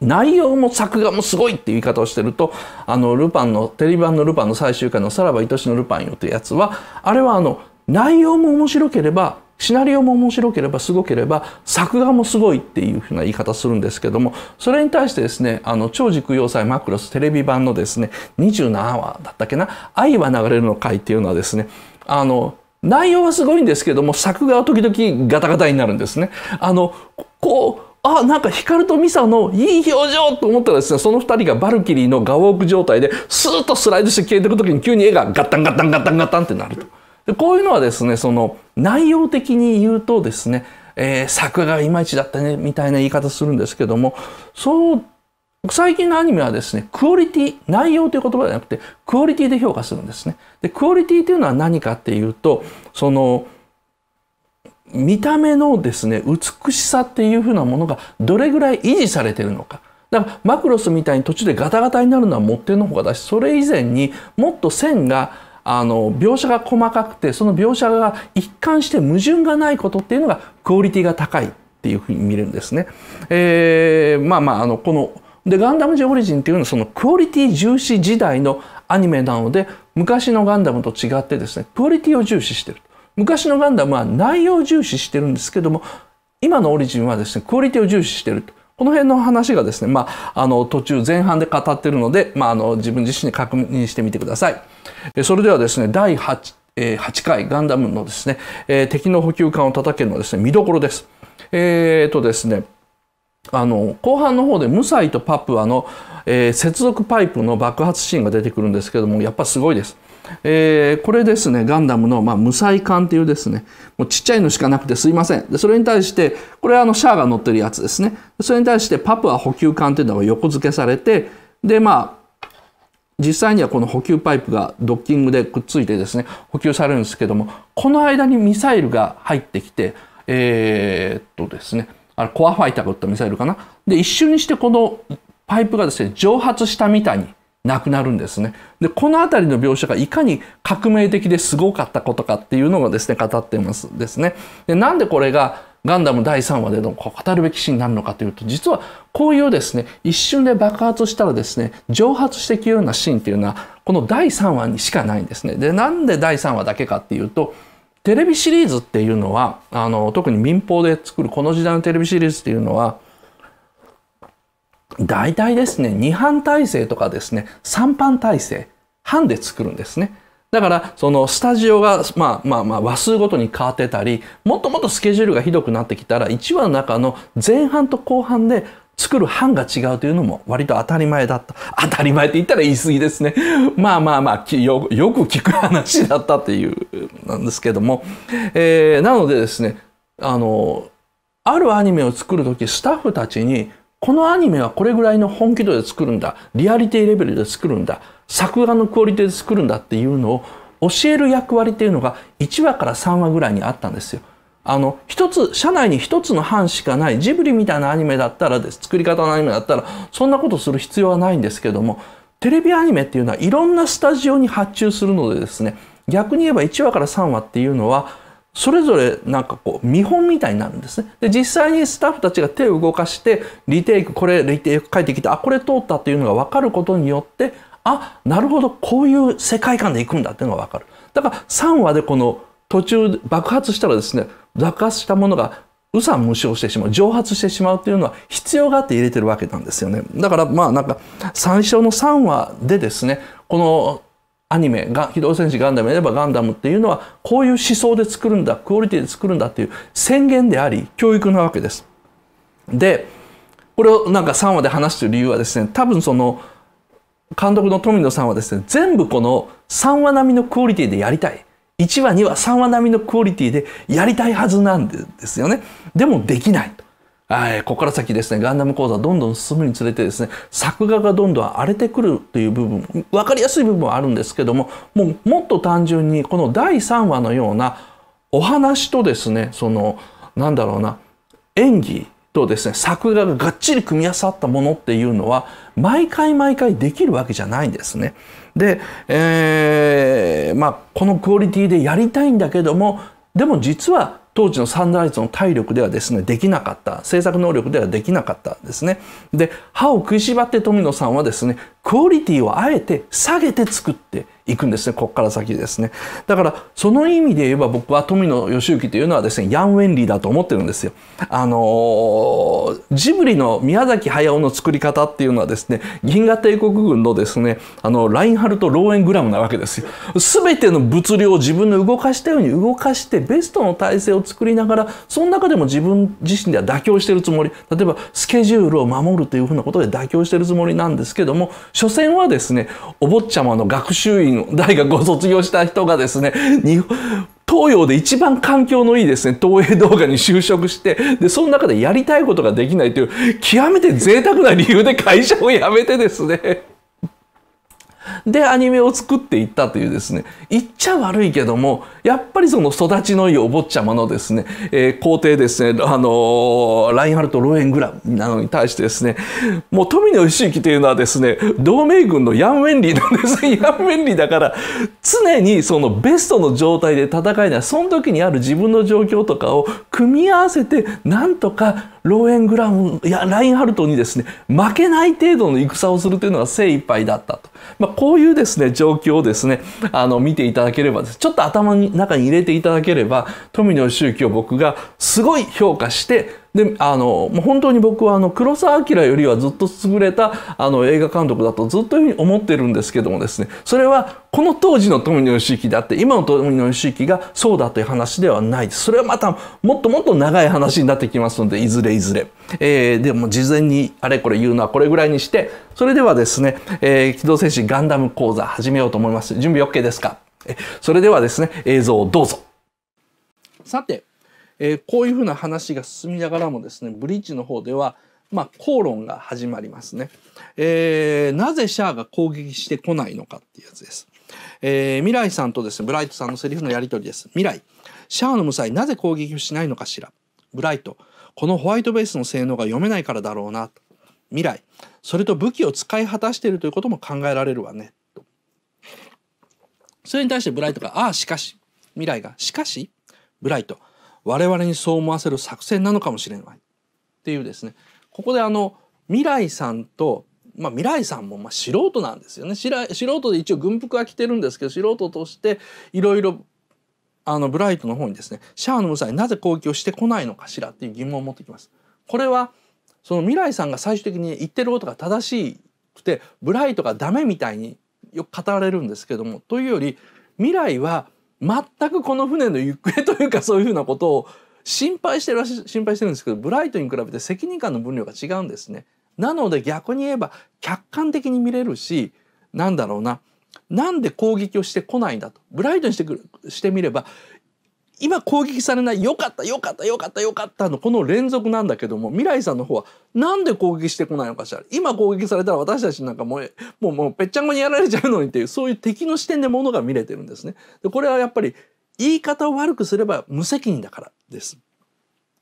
内容も作画もすごいっていう言い方をしてるとあのルパンのテレビ版のルパンの最終回の「さらば愛しのルパンよ」というやつはあれはあの内容も面白ければシナリオも面白ければすごければ作画もすごいっていうふうな言い方するんですけどもそれに対してですねあの超軸要塞マクロステレビ版のですね27話だったっけな「愛は流れる」の回っていうのはですねあの内容はすごいんですけども作画は時々ガタガタになるんですね。あのこうあ、なんか光とミサのいい表情と思ったらですね、その二人がバルキリーのガウォーク状態で、スーッとスライドして消えていくときに急に絵がガッタンガッタンガッタンガッタンってなると。でこういうのはですね、その内容的に言うとですね、えー、作画がいまいちだったね、みたいな言い方するんですけども、そう、最近のアニメはですね、クオリティ、内容という言葉じゃなくて、クオリティで評価するんですね。で、クオリティというのは何かっていうと、その、見た目のですね、美しさっていうふうなものがどれぐらい維持されてるのか。だからマクロスみたいに途中でガタガタになるのはもってのほかだし、それ以前にもっと線があの描写が細かくてその描写が一貫して矛盾がないことっていうのがクオリティが高いっていうふうに見れるんですね。えー、まあまああのこのでガンダム・ジオリジンっていうのはそのクオリティ重視時代のアニメなので昔のガンダムと違ってですねクオリティを重視してる昔のガンダムは内容を重視してるんですけども今のオリジンはですねクオリティを重視してるとこの辺の話がですね、まあ、あの途中前半で語ってるので、まあ、あの自分自身に確認してみてください。それではですね、第 8, 8回ガンダムのですね、敵の補給艦を叩けるのですね、見どころです。えー、とですね、あの後半の方でムサイとパプアの、えー、接続パイプの爆発シーンが出てくるんですけどもやっぱすごいです。えー、これですねガンダムの、まあ、無彩艦っていうですねもうちっちゃいのしかなくてすいませんでそれに対してこれはあのシャアが乗ってるやつですねそれに対してパプア補給艦っていうのが横付けされてでまあ実際にはこの補給パイプがドッキングでくっついてですね、補給されるんですけども、この間にミサイルが入ってきて、えー、っとですね、あれコアファイターが撃ったミサイルかな。で、一瞬にしてこのパイプがですね、蒸発したみたいになくなるんですね。で、この辺りの描写がいかに革命的ですごかったことかっていうのがですね、語ってますですね。で、なんでこれが、ガンダム第3話での語るべきシーンになるのかというと、実はこういうですね、一瞬で爆発したらですね、蒸発してきくようなシーンっていうのは、この第3話にしかないんですね。で、なんで第3話だけかっていうと、テレビシリーズっていうのは、あの、特に民放で作るこの時代のテレビシリーズっていうのは、大体ですね、2班体制とかですね、3班体制、班で作るんですね。だから、そのスタジオが、まあまあまあ、話数ごとに変わってたり、もっともっとスケジュールがひどくなってきたら、1話の中の前半と後半で作る班が違うというのも割と当たり前だった。当たり前って言ったら言い過ぎですね。*laughs* まあまあまあ、よく聞く話だったっていう、なんですけども。えー、なのでですね、あの、あるアニメを作る時スタッフたちに、このアニメはこれぐらいの本気度で作るんだ。リアリティレベルで作るんだ。作画のクオリティで作るんだっていうのを教える役割っていうのが1話から3話ぐらいにあったんですよ。あの、一つ、社内に一つの班しかないジブリみたいなアニメだったらです。作り方のアニメだったら、そんなことする必要はないんですけども、テレビアニメっていうのはいろんなスタジオに発注するのでですね、逆に言えば1話から3話っていうのは、それぞれなんかこう見本みたいになるんですね。で、実際にスタッフたちが手を動かして、リテイク、これリテイク書いてきて、あ、これ通ったっていうのが分かることによって、あ、なるほど、こういう世界観でいくんだっていうのが分かる。だから3話でこの途中爆発したらですね、爆発したものがうさ無償してしまう、蒸発してしまうというのは必要があって入れてるわけなんですよね。だからまあなんか最初の3話でですね、このアニメが「機動戦士ガンダム」やれば「ガンダム」っていうのはこういう思想で作るんだクオリティで作るんだっていう宣言であり教育なわけです。でこれをなんか3話で話してる理由はですね多分その監督の富野さんはですね全部この3話並みのクオリティでやりたい1話2話3話並みのクオリティでやりたいはずなんですよねでもできないとはい、ここから先ですね、ガンダム講座どんどん進むにつれてですね、作画がどんどん荒れてくるという部分、分かりやすい部分はあるんですけども、もうもっと単純にこの第3話のようなお話とですね、その、なんだろうな、演技とですね、作画ががっちり組み合わさったものっていうのは、毎回毎回できるわけじゃないんですね。で、えー、まあ、このクオリティでやりたいんだけども、でも実は当時のサンライツの体力ではですね、できなかった。制作能力ではできなかったですね。で、歯を食いしばって富野さんはですね、クオリティをあえて下げて作って行くんですね。ここから先ですね。だから、その意味で言えば僕は富野義行というのはですね、ヤン・ウェンリーだと思ってるんですよ。あのー、ジブリの宮崎駿の作り方っていうのはですね、銀河帝国軍のですね、あの、ラインハルト・ローエングラムなわけですよ。すべての物量を自分の動かしたように動かして、ベストの体制を作りながら、その中でも自分自身では妥協してるつもり。例えば、スケジュールを守るというふうなことで妥協してるつもりなんですけども、所詮はですね、お坊ちゃまの学習院院大学を卒業した人がですね東洋で一番環境のいいですね、東映動画に就職して、で、その中でやりたいことができないという、極めて贅沢な理由で会社を辞めてですね、でアニメを作っていったというですね言っちゃ悪いけどもやっぱりその育ちのいいお坊ちゃまのですね、えー、皇帝ですね、あのー、ラインハルト・ローエングラムなのに対してですねもう富野義行というのはですね同盟軍のヤン・ウェンリーなんですね *laughs* ヤン・ウェンリーだから常にそのベストの状態で戦いないその時にある自分の状況とかを組み合わせてなんとかローエングラムやラインハルトにですね負けない程度の戦をするというのが精一杯だったと。まあそういうですね、状況をですね、あの、見ていただければ、ちょっと頭に、中に入れていただければ、富野義行を僕がすごい評価して、で、あの、もう本当に僕はあの、黒澤明よりはずっと優れたあの映画監督だとずっというふうに思ってるんですけどもですね、それはこの当時の富野義行であって、今の富野義行がそうだという話ではないです。それはまたもっともっと長い話になってきますので、いずれいずれ。えー、でも事前にあれこれ言うのはこれぐらいにして、それではですね、えー、機動戦士ガンダム講座始めようと思います。準備 OK ですかそれではですね、映像をどうぞ。さて、えー、こういうふうな話が進みながらもですねブリッジの方ではまあ、口論が始まりますね、えー、なぜシャアが攻撃してこないのかっていうやつです、えー、未来さんとですねブライトさんのセリフのやり取りです未来シャアの無罪なぜ攻撃をしないのかしらブライトこのホワイトベースの性能が読めないからだろうな未来それと武器を使い果たしているということも考えられるわねとそれに対してブライトが「ああしかし」未来が「しかし」ブライト我々にそう思わせる作戦なのかもしれないっていうですねここであの未来さんとまあ、未来さんもまあ素人なんですよね素人で一応軍服は着てるんですけど素人としていろいろあのブライトの方にですねシャアの無罪なぜ攻撃をしてこないのかしらっていう疑問を持ってきます。これはその未来さんが最終的に言ってることが正しくてブライトがダメみたいによく語られるんですけどもというより未来は全くこの船の行方というかそういうふうなことを心配してるし心配してるんですけどブライトに比べて責任感の分量が違うんですね。なので逆に言えば客観的に見れるしなんだろうななんで攻撃をしてこないんだとブライトにしてくるしてみれば今攻撃されないよかったよかったよかったよかったのこの連続なんだけども未来さんの方はなんで攻撃してこないのかしら今攻撃されたら私たちなんかもうもうもうぺっちゃんこにやられちゃうのにっていうそういう敵の視点でものが見れてるんですね。でこれはやっぱり言い方を悪くすれば無責任だからです。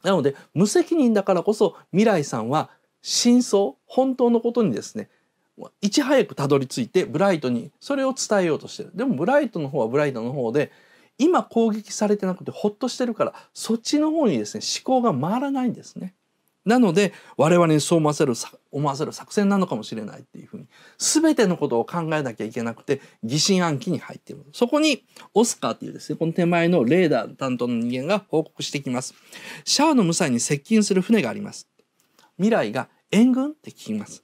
なので無責任だからこそ未来さんは真相本当のことにですねいち早くたどり着いてブライトにそれを伝えようとしてる。でもブライトの方はブライトの方で今攻撃されてなくてほっとしてるからそっちの方にですね思考が回らないんですね。なので我々にそう思わせる思わせる作戦なのかもしれないっていうふうに全てのことを考えなきゃいけなくて疑心暗鬼に入っているそこにオスカーっていうですねこの手前のレーダー担当の人間が報告してきますシャアの無罪に接近する船があります未来が援軍って聞きます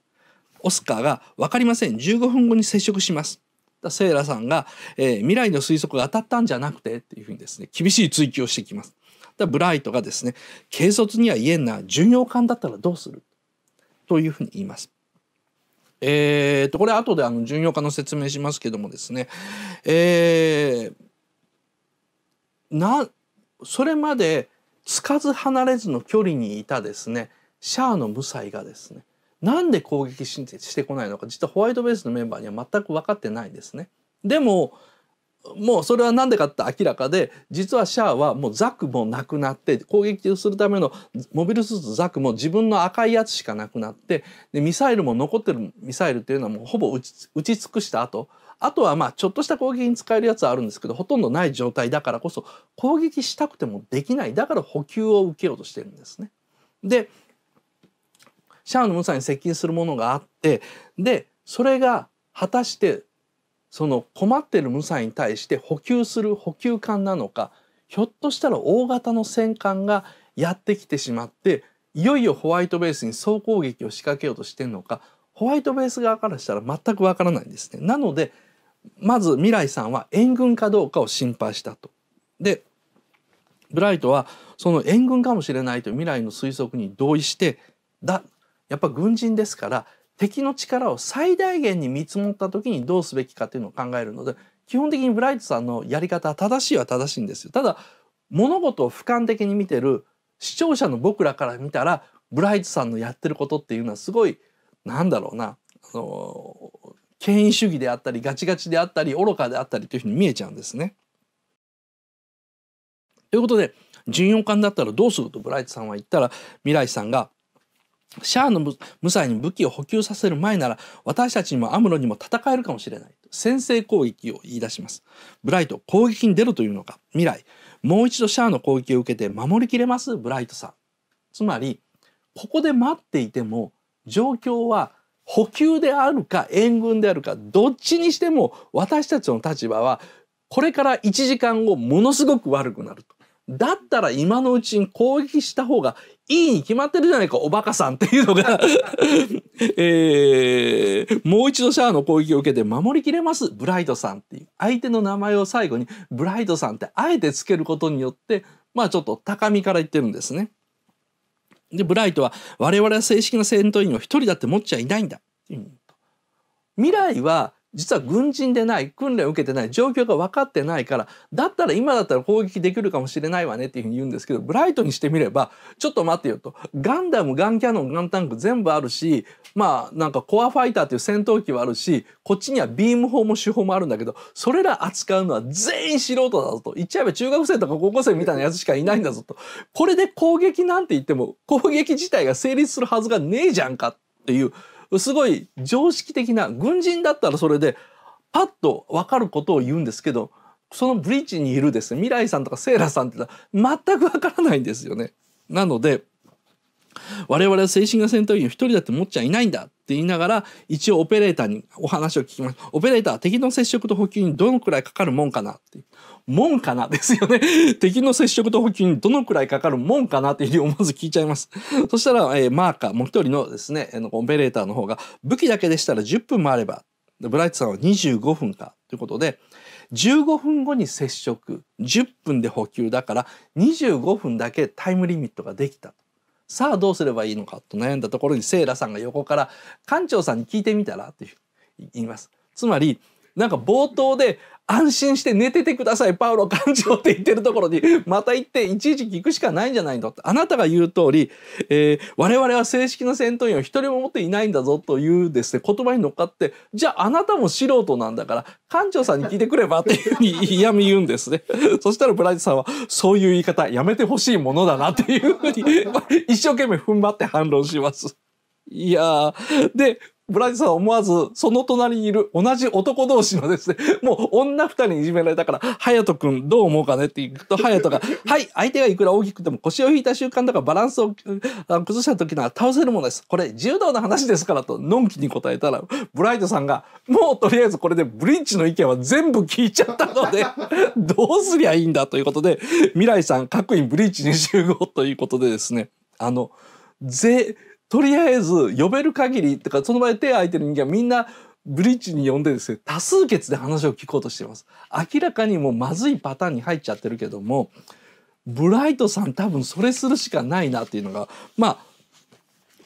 オスカーが分かりません15分後に接触しますセーラさんが、えー、未来の推測が当たったんじゃなくてっていうふうにですね厳しい追及をしてきます。だブライトがですね軽率には言えんな巡洋艦だったらどうするというふうに言います。えーと、これ後であの巡洋艦の説明しますけどもですね、えー、なそれまでつかず離れずの距離にいたですねシャアの無罪がですねなんで攻撃してこないのか実はホワイトベースのメンバーには全く分かってないですね。でももうそれは何でかって明らかで実はシャアはもうザクもなくなって攻撃をするためのモビルスーツザクも自分の赤いやつしかなくなってでミサイルも残ってるミサイルっていうのはもうほぼ撃ち打ち尽くした後あとはまあちょっとした攻撃に使えるやつはあるんですけどほとんどない状態だからこそ攻撃したくてもできないだから補給を受けようとしてるんですね。でシャアのムサに接近するものがあってでそれが果たしてその困っているムサに対して補給する補給艦なのかひょっとしたら大型の戦艦がやってきてしまっていよいよホワイトベースに総攻撃を仕掛けようとしてるのかホワイトベース側からしたら全くわからないんですね。なのでまず未来さんは援軍かどうかを心配したと。でブライトはその援軍かもしれないという未来の推測に同意してだやっぱ軍人ですから敵の力を最大限に見積もった時にどうすべきかというのを考えるので基本的にブライトさんのやり方は正しいは正しいんですよ。ただ物事を俯瞰的に見てる視聴者の僕らから見たらブライトさんのやってることっていうのはすごいなんだろうなあの権威主義であったりガチガチであったり愚かであったりというふうに見えちゃうんですね。ということで巡洋艦だったらどうするとブライトさんは言ったら未来さんがシャアの無罪に武器を補給させる前なら私たちにもアムロにも戦えるかもしれないと先制攻撃を言い出しますブライト攻撃に出るというのか未来もう一度シャアの攻撃を受けて守りきれますブライトさんつまりここで待っていても状況は補給であるか援軍であるかどっちにしても私たちの立場はこれから1時間後ものすごく悪くなると。だったら今のうちに攻撃した方がいいに決まってるじゃないか、おバカさんっていうのが *laughs* えー、もう一度シャアの攻撃を受けて守りきれます、ブライトさんっていう。相手の名前を最後に、ブライトさんってあえてつけることによって、まあちょっと高みから言ってるんですね。で、ブライトは、我々は正式な戦闘員を一人だって持っちゃいないんだ。未来は実は軍人でない訓練を受けてない状況が分かってないからだったら今だったら攻撃できるかもしれないわねっていうふうに言うんですけどブライトにしてみればちょっと待ってよとガンダムガンキャノンガンタンク全部あるしまあなんかコアファイターっていう戦闘機はあるしこっちにはビーム砲も手法もあるんだけどそれら扱うのは全員素人だぞと言っちゃえば中学生とか高校生みたいなやつしかいないんだぞとこれで攻撃なんて言っても攻撃自体が成立するはずがねえじゃんかっていうすごい常識的な軍人だったらそれでパッと分かることを言うんですけどそのブリッジにいるですね未来さんとかセイラさんって全く分からないんですよね。なので我々は精神科戦闘員を一人だって持っちゃいないんだって言いながら一応オペレーターにお話を聞きますオペレーター敵の接触と補給にどのくらいかかるもんかなってもんかなですよね。*laughs* 敵の接触と補給にどのくらいかかるもんかなっていうふうに思わず聞いちゃいます。*laughs* そしたら、えー、マーカー、もう一人のですね、オペレーターの方が、武器だけでしたら10分もあれば、ブライトさんは25分かということで、15分後に接触、10分で補給だから、25分だけタイムリミットができた。さあどうすればいいのかと悩んだところにセイラさんが横から「館長さんに聞いてみたら?」って言います。つまりなんか冒頭で安心して寝ててくださいパウロ館長って言ってるところにまた行っていちいち聞くしかないんじゃないのあなたが言う通り、えー、我々は正式な戦闘員を一人も持っていないんだぞというですね言葉に乗っかってじゃああなたも素人なんだから館長さんに聞いてくればっていうふうに嫌み言うんですねそしたらブライトさんはそういう言い方やめてほしいものだなっていうふうに一生懸命踏ん張って反論します。いやでブラジさんは思わず、その隣にいる同じ男同士のですね、*laughs* もう女二人にいじめられたから、隼人君どう思うかねって言うと、隼人が、*laughs* はい、相手がいくら大きくても腰を引いた瞬間だかバランスを崩した時には倒せるものです。これ、柔道の話ですからと、のんきに答えたら、ブライトさんが、もうとりあえずこれでブリッジの意見は全部聞いちゃったので、*laughs* どうすりゃいいんだということで、未来さん、各員ブリッジに集合ということでですね、あの、ぜ、とりあえず呼べる限りとかその場で手を空いてる人間はみんなブリッジに呼んでですね多数決で話を聞こうとしています明らかにもうまずいパターンに入っちゃってるけどもブライトさん多分それするしかないなっていうのがまあ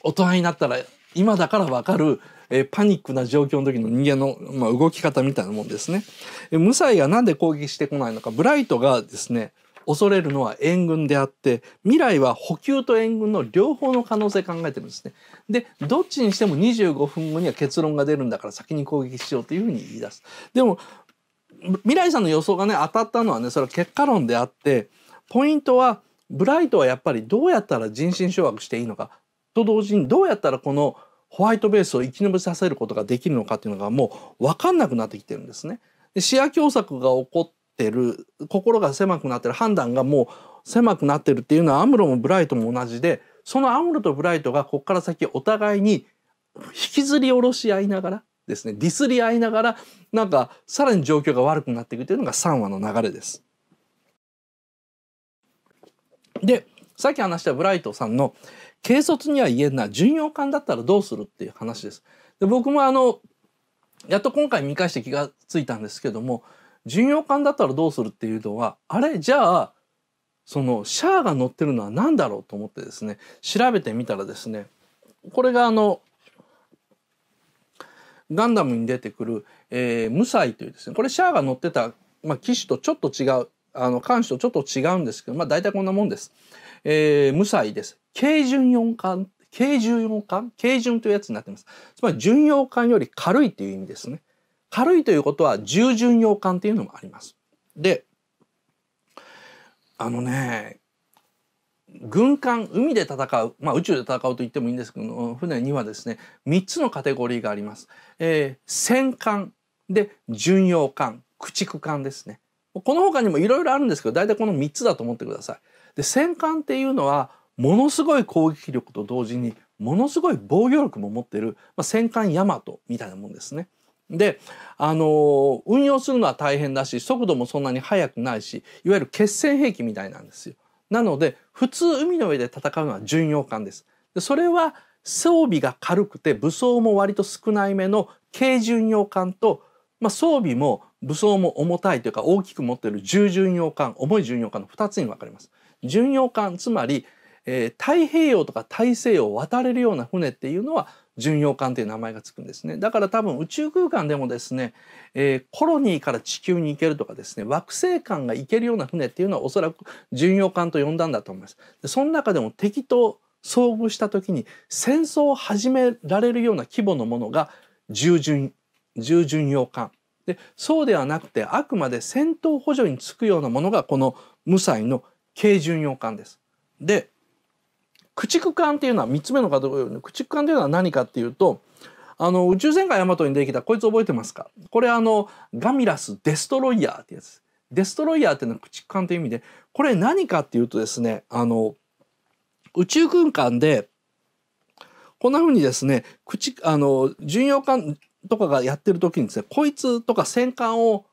大人になったら今だからわかる、えパニックな状況の時の人間の、まあ、動き方みたいなもんですね。え無罪がなんで攻撃してこないのかブライトがですね恐れるのは援軍であって未来は補給と援軍の両方の可能性考えてるんですね。でどっちにしても25分後には結論が出るんだから先に攻撃しようというふうに言い出す。でも未来さんの予想がね当たったのはねそれは結果論であってポイントはブライトはやっぱりどうやったら人心掌握していいのかと同時にどうやったらこのホワイトベースを生き延びさせることができるのかっていうのがもう分かんなくなってきてるんですね。で視野狭窄が起こってる心が狭くなってる判断がもう狭くなってるっていうのはアムロもブライトも同じでそのアムロとブライトがここから先お互いに引きずり下ろし合いながらですねディスり合いながらなんかさらに状況が悪くなっていくというのが3話の流れです。でさっき話したブライトさんの軽率には言えんな巡洋艦だったらどうするっていう話です。で僕もあのやっと今回見返して気がついたんですけども巡洋艦だったらどうするっていうのはあれじゃあそのシャアが乗ってるのは何だろうと思ってですね調べてみたらですねこれがあのガンダムに出てくる、えー、ムサイというですねこれシャアが乗ってた、まあ、機種とちょっと違うあの艦種とちょっと違うんですけどまあ大体こんなもんです。えー、無彩です。軽巡洋艦軽巡洋艦軽巡というやつになってます。つまり巡洋艦より軽いっていう意味ですね。軽いということは従順洋感っていうのもあります。であのね軍艦海で戦う、まあ、宇宙で戦うと言ってもいいんですけど船にはですね3つのカテゴリーがあります。えー、戦艦で巡洋艦駆逐艦ですね。この他にもいろいろあるんですけど大体この3つだと思ってください。で戦艦っていうのはものすごい攻撃力と同時にものすごい防御力も持ってる、まあ、戦艦ヤマトみたいなもんですね。であの運用するのは大変だし速度もそんなに速くないしいわゆる決戦兵器みたいなんですよ。なので普通海の上で戦うのは巡洋艦です。でそれは装備が軽くて武装も割と少ないめの軽巡洋艦と、まあ、装備も武装も重たいというか大きく持っている重巡洋艦重い巡洋艦の2つに分かれます。巡洋艦つまり、えー、太平洋とか大西洋を渡れるような船っていうのは巡洋艦という名前がつくんですねだから多分宇宙空間でもですね、えー、コロニーから地球に行けるとかですね惑星間が行けるような船っていうのはおそらく巡洋艦と呼んだんだと思います。でその中でも敵と遭遇した時に戦争を始められるような規模のものが従巡従巡洋艦でそうではなくてあくまで戦闘補助につくようなものがこの無罪の軽巡洋艦です。で駆逐艦っていうのは3つ目のカテ駆逐艦というのは何かっていうとあの宇宙戦艦ヤマトにできたこいつ覚えてますかこれあのガミラス・デストロイヤーってやつデストロイヤーっていうのは駆逐艦という意味でこれ何かっていうとですねあの宇宙軍艦でこんなふうにですね駆あの巡洋艦とかがやってる時にですねこいつとか戦艦を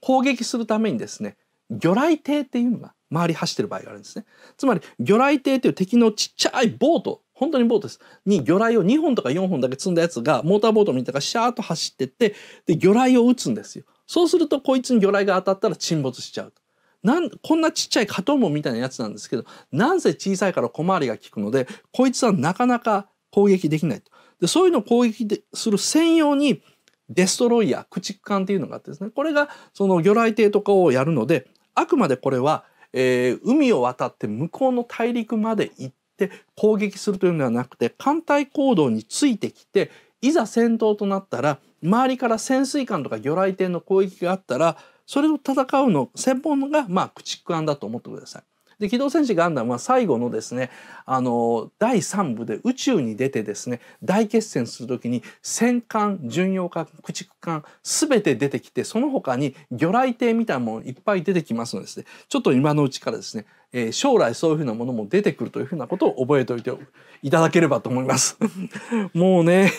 攻撃するためにですね魚雷艇っていうのが周り走ってる場合があるんですね。つまり魚雷艇という敵のちっちゃいボート本当にボートです。に魚雷を2本とか4本だけ積んだやつがモーターボートみたいなシャーッと走ってってで魚雷を撃つんですよ。そうするとこいつに魚雷が当たったら沈没しちゃうと。なんこんなちっちゃいカトウモみたいなやつなんですけどなんせ小さいから小回りが利くのでこいつはなかなか攻撃できないと。でそういうのを攻撃でする専用にデストロイヤー駆逐艦っていうのがあってですねこれがその魚雷艇とかをやるのであくまでこれは、えー、海を渡って向こうの大陸まで行って攻撃するというのではなくて艦隊行動についてきていざ戦闘となったら周りから潜水艦とか魚雷艇の攻撃があったらそれと戦うの専門がまあ駆逐艦だと思ってください。で「機動戦士ガンダム」は最後のですねあの第3部で宇宙に出てですね大決戦する時に戦艦巡洋艦駆逐艦全て出てきてその他に魚雷艇みたいなものいっぱい出てきますのでですねちょっと今のうちからですねえー、将来そういうふうなものも出てくるというふうなことを覚えておいていただければと思います。*laughs* もうね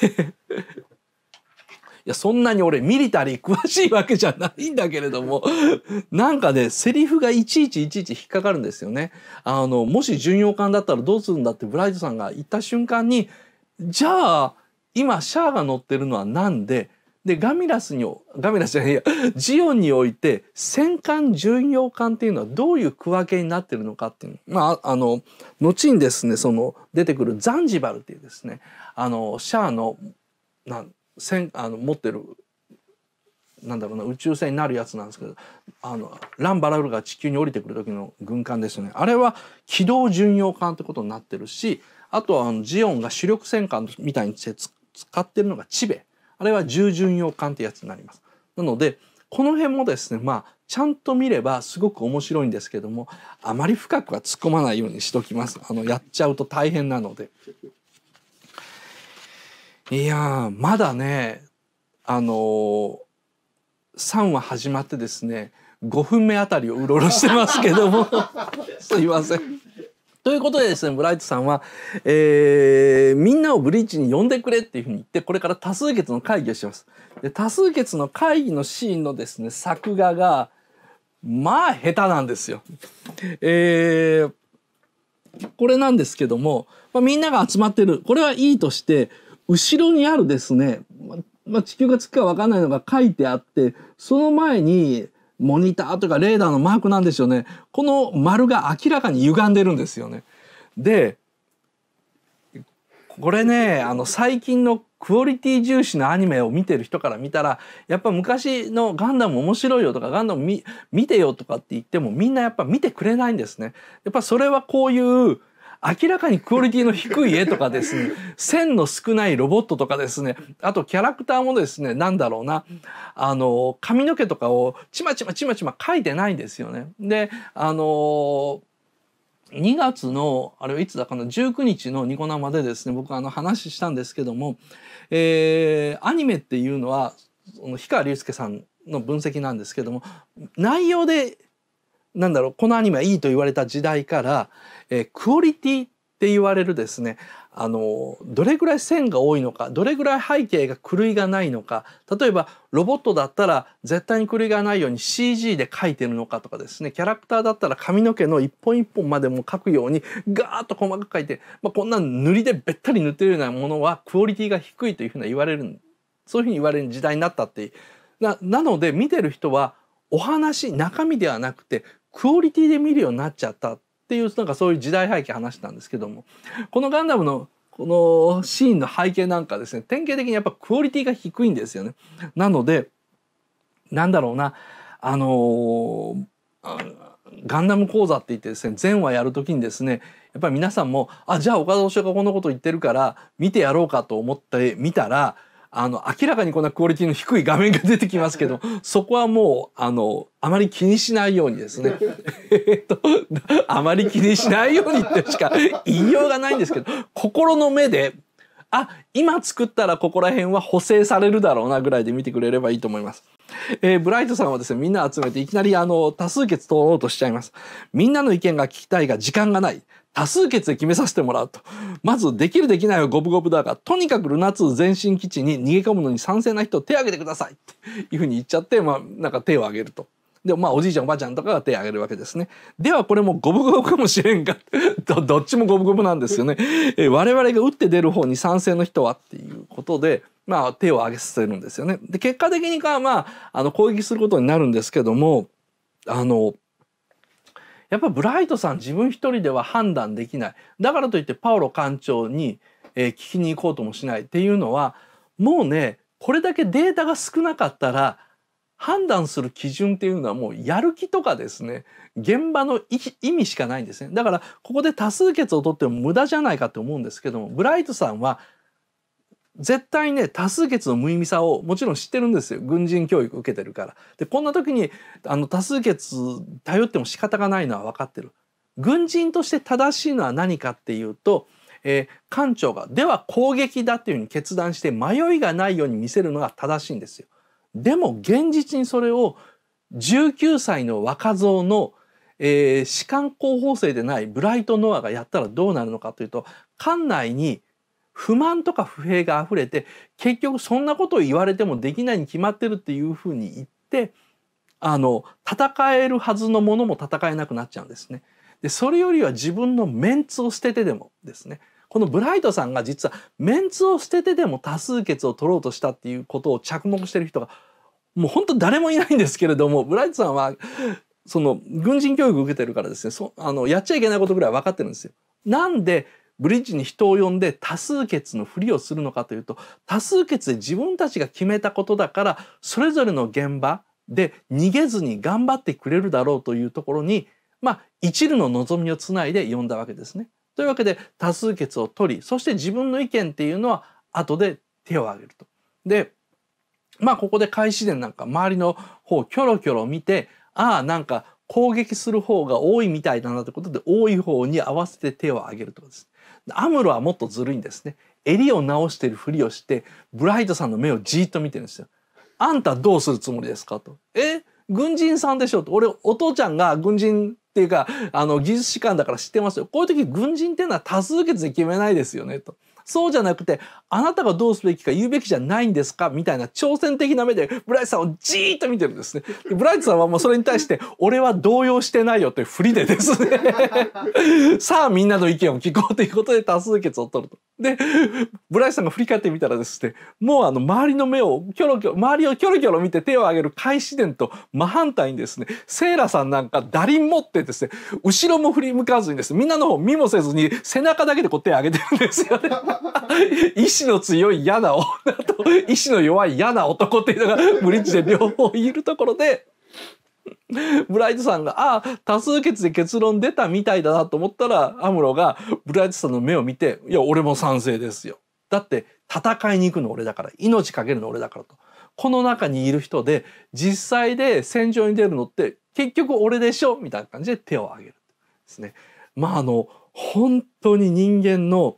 やそんなに俺ミリタリー詳しいわけじゃないんだけれども *laughs* なんかねセリフがいちいちいちいち引っかかるんですよね。あのもし巡洋艦だったらどうするんだってブライトさんが言った瞬間にじゃあ今シャアが乗ってるのは何ででガミラスにガミラスじゃないやジオンにおいて戦艦巡洋艦っていうのはどういう区分けになってるのかっていうまああの後にですねその出てくるザンジバルっていうですねあのシャアのなん戦あの持ってるなんだろうな宇宙船になるやつなんですけどあのランバラルが地球に降りてくる時の軍艦ですよねあれは軌道巡洋艦ってことになってるしあとはあのジオンが主力戦艦みたいにして使ってるのがチベあれは重巡洋艦ってやつになります。なのでこの辺もですねまあちゃんと見ればすごく面白いんですけどもあまり深くは突っ込まないようにしときますあのやっちゃうと大変なので。いやまだねあのー、3話始まってですね5分目あたりをうろうろしてますけども *laughs* すいません。ということでですねブライトさんは、えー、みんなをブリッジに呼んでくれっていうふうに言ってこれから多数決の会議をします。で多数決の会議のシーンのですね作画がまあ下手なんですよ。えー、これなんですけども、まあ、みんなが集まってるこれはいいとして後ろにあるですね、まま、地球が月か分かんないのが書いてあってその前にモニターとかレーダーのマークなんでしょうねこの丸が明らかに歪んでるんですよね。でこれねあの最近のクオリティ重視のアニメを見てる人から見たらやっぱ昔の「ガンダム面白いよ」とか「ガンダム見てよ」とかって言ってもみんなやっぱ見てくれないんですね。やっぱそれはこういう明らかにクオリティの低い絵とかですね、*laughs* 線の少ないロボットとかですね、あとキャラクターもですね、なんだろうな、あの、髪の毛とかをちまちまちまちま描いてないんですよね。で、あの、2月のあれはいつだかな19日のニコ生でですね僕あの話したんですけども、えー、アニメっていうのはその氷川隆介さんの分析なんですけども内容でなんだろうこのアニメはいいと言われた時代から、えー、クオリティって言われるですねあのどれぐらい線が多いのかどれぐらい背景が狂いがないのか例えばロボットだったら絶対に狂いがないように CG で描いてるのかとかですねキャラクターだったら髪の毛の一本一本までも描くようにガーッと細かく描いて、まあ、こんな塗りでべったり塗ってるようなものはクオリティが低いというふうに言われるそういうふうに言われる時代になったっていうななので見てる人はお話中身ではなくてクオリティで見るようになっちゃったっていうなんかそういう時代背景話したんですけどもこのガンダムのこのシーンの背景なんかですね典型的にやっぱクオリティが低いんですよね。なのでなんだろうなあのガンダム講座って言ってですね前話やる時にですねやっぱり皆さんもあじゃあ岡田斗司夫がこんなこと言ってるから見てやろうかと思って見たらあの明らかにこんなクオリティの低い画面が出てきますけどそこはもうあのあまり気にしないようにですね *laughs* えっと *laughs* あまり気にしないようにってしか言いようがないんですけど心の目であ今作ったらここら辺は補正されるだろうなぐらいで見てくれればいいと思います。えー、ブライトさんはですね、みんな集めていきなりあの多数決通ろうとしちゃいます。みんなの意見が聞きたいが時間がない。多数決で決めさせてもらうと。まず、できるできないは五分五分だが、とにかくルナ2前進基地に逃げ込むのに賛成な人手を挙げてくださいっていうふうに言っちゃって、まあ、なんか手を挙げると。で、まあ、おじいちゃんおばあちゃんとかが手を挙げるわけですね。では、これも五分五分かもしれんが *laughs* ど、っちも五分五分なんですよね。え我々が打って出る方に賛成の人はっていうことで、まあ、手を挙げさせるんですよね。で、結果的にか、まあ、あの、攻撃することになるんですけども、あの、やっぱブライトさん自分一人では判断できないだからといってパオロ館長に、え聞きに行こうともしないっていうのはもうねこれだけデータが少なかったら判断する基準っていうのはもうやる気とかですね現場の意味しかないんですねだからここで多数決を取っても無駄じゃないかって思うんですけどもブライトさんは絶対ね多数決の無意味さをもちろん知ってるんですよ軍人教育受けてるから。でこんな時にあの多数決頼っても仕方がないのは分かってる。軍人として正しいのは何かっていうと、えー、艦長がでは攻撃だっていうふうに決断して迷いがないように見せるのが正しいんですよ。でも現実にそれを19歳の若造の、えー、士官候補生でないブライト・ノアがやったらどうなるのかというと艦内に不満とか不平があふれて結局そんなことを言われてもできないに決まってるっていうふうに言ってあの戦えるはずのものも戦えなくなっちゃうんですね。でそれよりは自分のメンツを捨ててでもですねこのブライトさんが実はメンツを捨ててでも多数決を取ろうとしたっていうことを着目してる人がもう本当誰もいないんですけれどもブライトさんはその軍人教育受けてるからですねそあのやっちゃいけないことぐらい分かってるんですよ。なんでブリッジに人を呼んで多数決のふりをするのかというと多数決で自分たちが決めたことだからそれぞれの現場で逃げずに頑張ってくれるだろうというところにまあ一縷の望みをつないで呼んだわけですね。というわけで多数決を取りそして自分の意見っていうのは後で手を挙げると。でまあここで開始伝なんか周りの方をキョロキョロ見てああなんか攻撃する方が多いみたいだなということで多い方に合わせて手を挙げるとかです。アムロはもっとずるいんですね襟を直してるふりをしてブライトさんの目をじっと見てるんですよ。あんたどうするつもりですかと。え軍人さんでしょと。俺お父ちゃんが軍人っていうかあの技術士官だから知ってますよ。こういう時軍人っていうのは多数決で決めないですよねと。そうじゃなくてあなたがどうすべきか言うべきじゃないんですかみたいな挑戦的な目でブライトさんをじーっと見てるんですね。ブライトさんはもうそれに対して「*laughs* 俺は動揺してないよ」というりでですね *laughs* さあみんなの意見を聞こうということで多数決を取ると。でブライトさんが振り返ってみたらですねもうあの周りの目をキョロキョロ周りをキョロキョロ見て手を上げる開始伝と真反対にですねセイラさんなんか誰輪持ってですね後ろも振り向かずにですねみんなの方見もせずに背中だけでこう手を上げてるんですよね。*laughs* 意志の強い嫌な女と *laughs* 意志の弱い嫌な男っていうのがブリッジで両方いるところでブライトさんが「ああ多数決で結論出たみたいだな」と思ったらアムロがブライトさんの目を見て「いや俺も賛成ですよ」だって戦いに行くの俺だから命かけるの俺だからと。この中にいる人で実際で戦場に出るのって結局俺でしょみたいな感じで手を挙げるですね。まああの本当に人間の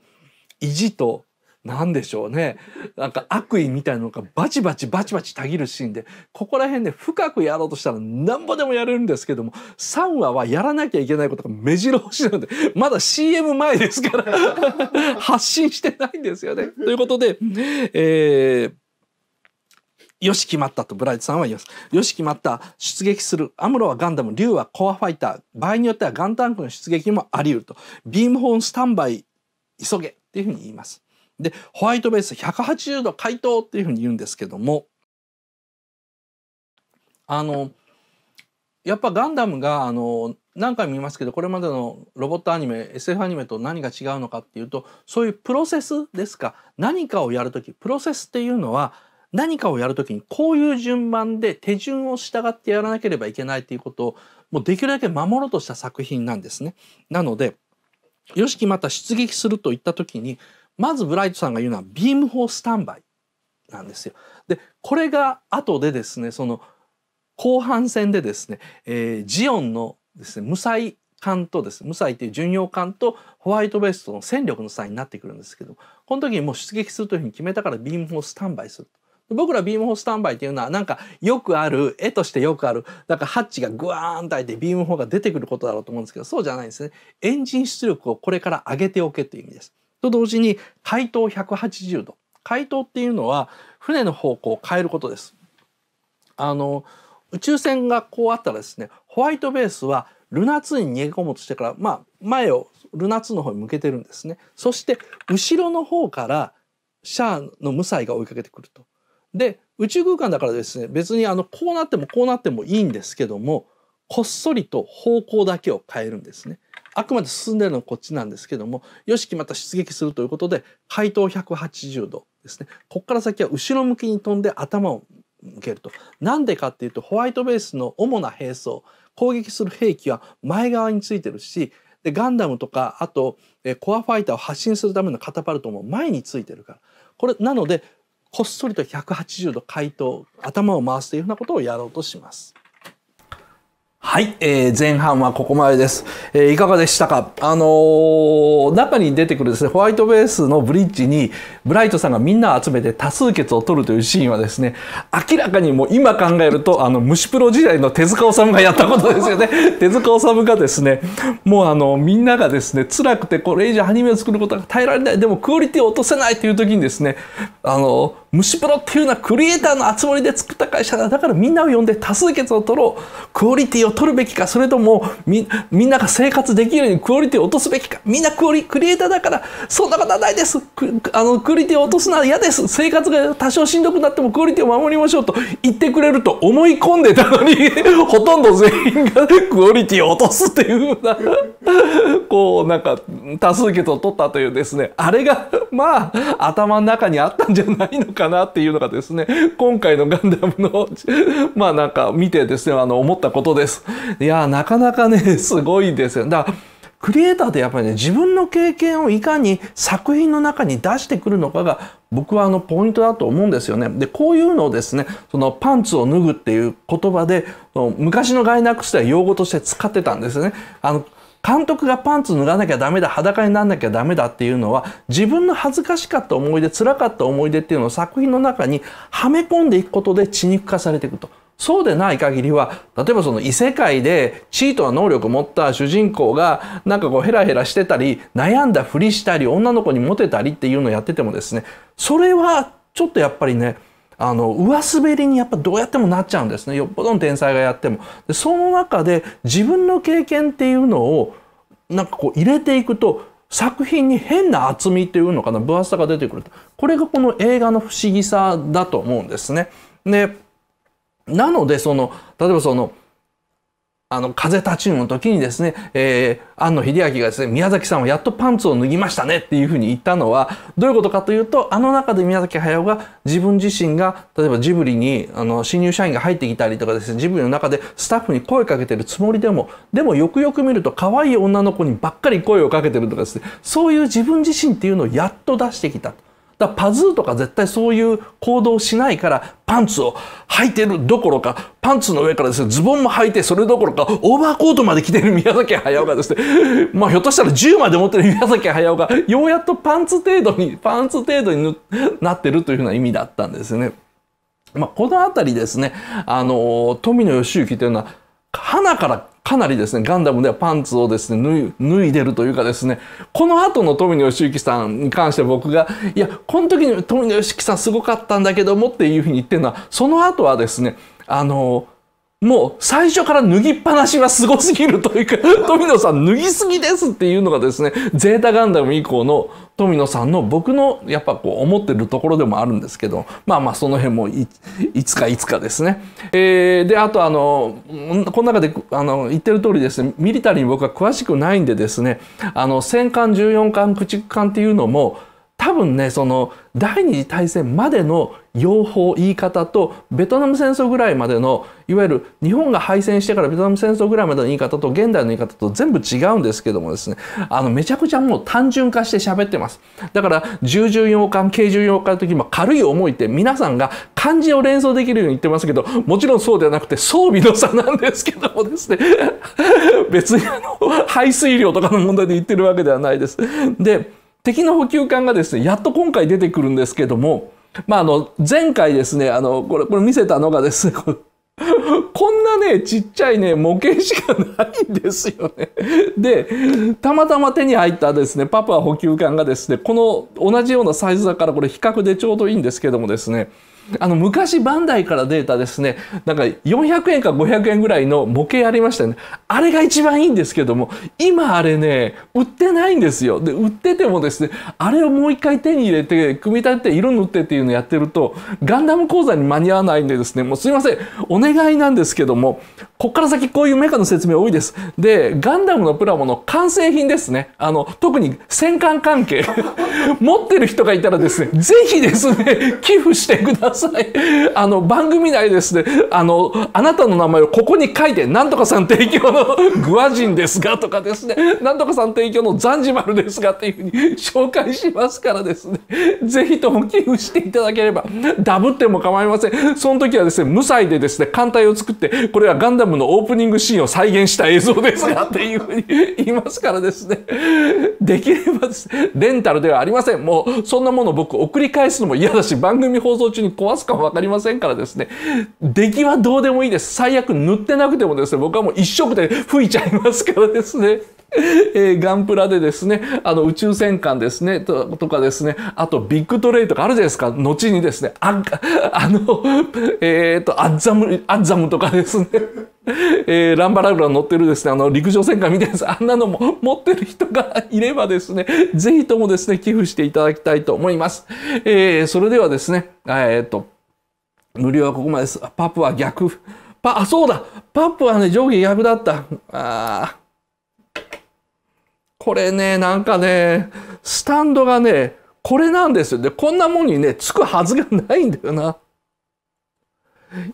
意地と何でしょうねなんか悪意みたいなのがバチバチバチバチたぎるシーンでここら辺で深くやろうとしたらなんぼでもやれるんですけども3話はやらなきゃいけないことが目白押しなんでまだ CM 前ですから *laughs* 発信してないんですよね。ということで、えー、よし決まったとブライトさんは言います。よし決まった。出撃する。アムロはガンダム、竜はコアファイター。場合によってはガンタンクの出撃もあり得ると。ビームホーンスタンバイ急げっていうふうに言います。でホワイトベース180度解凍っていうふうに言うんですけどもあのやっぱガンダムがあの何回も言いますけどこれまでのロボットアニメ SF アニメと何が違うのかっていうとそういうプロセスですか何かをやる時プロセスっていうのは何かをやる時にこういう順番で手順を従ってやらなければいけないということをもうできるだけ守ろうとした作品なんですね。なのでよしきまた出撃するといった時にまずブライトさんが言うのはビーム砲スタンバイなんですよ。でこれが後でですねその後半戦でですね、えー、ジオンのですね無彩艦とですね無彩という巡洋艦とホワイトベーストの戦力の差になってくるんですけどこの時にもう出撃するというふうに決めたからビーム砲スタンバイすると。僕らビームースタンバイっていうのはなんかよくある絵としてよくあるだからハッチがグワーンと開いてビームーが出てくることだろうと思うんですけどそうじゃないんですねエンジン出力をこれから上げておけという意味ですと同時に回答180度回答っていうのは船の方向を変えることですあの宇宙船がこうあったらですねホワイトベースはルナ2に逃げ込もうとしてから、まあ、前をルナ2の方に向けてるんですねそして後ろの方からシャアの無罪が追いかけてくるとで宇宙空間だからですね別にあのこうなってもこうなってもいいんですけどもこっそりと方向だけを変えるんですね。あくまで進んでるのはこっちなんですけどもよしきまた出撃するということで回答180度ですねこっから先は後ろ向きに飛んで頭を向けると。なんでかっていうとホワイトベースの主な兵装攻撃する兵器は前側についてるしでガンダムとかあと、えコアファイターを発信するためのカタパルトも前についてるからこれなのでこっそりと180度回答頭を回すというふうなことをやろうとします。はい、えー、前半はここまでです。えー、いかがでしたかあのー、中に出てくるですね、ホワイトベースのブリッジに、ブライトさんがみんな集めて多数決を取るというシーンはですね、明らかにもう今考えると、あの、虫プロ時代の手塚治虫がやったことですよね。*laughs* 手塚治虫がですね、もうあの、みんながですね、辛くてこれ以上アニメを作ることが耐えられない、でもクオリティを落とせないという時にですね、あのー虫プロっていうのはクリエイターの集まりで作った会社だだからみんなを呼んで多数決を取ろうクオリティを取るべきかそれともみみんなが生活できるようにクオリティを落とすべきかみんなクオリクリエイターだからそんなことはないですあのクオリティを落とすのは嫌です生活が多少しんどくなってもクオリティを守りましょうと言ってくれると思い込んでたのに *laughs* ほとんど全員がクオリティを落とすっていうふうなこうなんか多数決を取ったというですねあれがまあ、頭の中にあったんじゃないのかなっていうのがですね、今回のガンダムの、*laughs* まあなんか見てですね、あの、思ったことです。いや、なかなかね、*laughs* すごいですよ。だからクリエイターってやっぱりね、自分の経験をいかに作品の中に出してくるのかが、僕はあのポイントだと思うんですよね。で、こういうのをですね、そのパンツを脱ぐっていう言葉で、昔のガイナックスでは用語として使ってたんですね。あの監督がパンツ脱がなきゃダメだ裸になんなきゃダメだっていうのは自分の恥ずかしかった思い出辛かった思い出っていうのを作品の中にはめ込んでいくことで血肉化されていくと。そうでない限りは、例えばその異世界でチートな能力を持った主人公がなんかこうヘラヘラしてたり、悩んだふりしたり、女の子にモテたりっていうのをやっててもですね、それはちょっとやっぱりね、あの上滑りにやっぱどうやってもなっちゃうんですねよっぽどの天才がやってもでその中で自分の経験っていうのをなんかこう入れていくと作品に変な厚みっていうのかな分厚さが出てくるこれがこの映画の不思議さだと思うんですね。でなのでその例えばそのあの、風立ちぬの時にですね、えー、庵野秀明がですね、宮崎さんはやっとパンツを脱ぎましたねっていうふうに言ったのは、どういうことかというと、あの中で宮崎駿が自分自身が、例えばジブリに、あの、新入社員が入ってきたりとかですね、ジブリの中でスタッフに声かけてるつもりでも、でもよくよく見ると可愛い女の子にばっかり声をかけてるとかですね、そういう自分自身っていうのをやっと出してきたと。だパズーとか絶対そういう行動しないからパンツを履いてるどころかパンツの上からですねズボンも履いてそれどころかオーバーコートまで着てる宮崎駿がですね *laughs* まあひょっとしたら銃まで持ってる宮崎駿がようやっとパンツ程度にパンツ程度になってるというふうな意味だったんですね。まあ、この辺りですねあの富野義行というのは花からかなりですね、ガンダムではパンツをですね、脱い脱いでるというかですね、この後の富野義行さんに関して僕が、いや、この時に富野義行さんすごかったんだけどもっていうふうに言ってるのは、その後はですね、あの、もう最初から脱ぎっぱなしはすごすぎるというか、富野さん脱ぎすぎですっていうのがですね、ゼータガンダム以降の富野さんの僕のやっぱこう思ってるところでもあるんですけど、まあまあその辺もいつかいつかですね。えー、で、あとあの、この中であの言ってる通りですね、ミリタリーに僕は詳しくないんでですね、あの、戦艦14艦駆逐艦っていうのも、多分ねその第二次大戦までの用法言い方とベトナム戦争ぐらいまでのいわゆる日本が敗戦してからベトナム戦争ぐらいまでの言い方と現代の言い方と全部違うんですけどもですねあのめちゃくちゃもう単純化して喋ってますだから従順洋館軽順洋館の時も軽い思いって皆さんが漢字を連想できるように言ってますけどもちろんそうではなくて装備の差なんですけどもですね *laughs* 別にあの排水量とかの問題で言ってるわけではないですで敵の補給艦がですね、やっと今回出てくるんですけども、まあ、あの、前回ですね、あの、これ、これ見せたのがですね、こんなね、ちっちゃいね、模型しかないんですよね。で、たまたま手に入ったですね、パプア補給艦がですね、この同じようなサイズだから、これ比較でちょうどいいんですけどもですね、あの昔バンダイから出たですね、なんか400円か500円ぐらいの模型ありましたよね。あれが一番いいんですけども、今あれね、売ってないんですよ。で、売っててもですね、あれをもう一回手に入れて、組み立てて色塗ってっていうのをやってると、ガンダム講座に間に合わないんでですね、もうすいません、お願いなんですけども、こっから先こういうメカの説明多いです。で、ガンダムのプラモの完成品ですね。あの、特に戦艦関係持ってる人がいたらですね、ぜひですね、寄付してください。ださい。あの、番組内ですね、あの、あなたの名前をここに書いて、なんとかさん提供のグアジンですがとかですね、なんとかさん提供のザンジマルですがっていうふうに紹介しますからですね、ぜひとも寄付していただければ、ダブっても構いません。その時はですね、無罪でですね、艦隊を作って、これはガンダムのオープニングシーンを再現した映像ですがっていうふうに言いますからですね、できればですね、レンタルではありません。もう、そんなもの僕送り返すのも嫌だし、番組放送中に壊すかも分かりませんからですね出来はどうでもいいです最悪塗ってなくてもですね僕はもう一色で吹いちゃいますからですね。*laughs* えー、ガンプラでですね、あの宇宙戦艦ですねと、とかですね、あとビッグトレイとかあるじゃないですか、後にですね、ああの、えっ、ー、と、アッザム、アッザムとかですね。*laughs* えー、ランバラグラ乗ってるですね、あの、陸上戦艦みたいなあんなのも *laughs* 持ってる人がいればですね、ぜひともですね、寄付していただきたいと思います。えー、それではですね、えー、っと、無料はここまでです。パプは逆。パ、あ、そうだパプはね、上下逆だった。あこれね、なんかね、スタンドがね、これなんですよ。で、こんなもんにね、つくはずがないんだよな。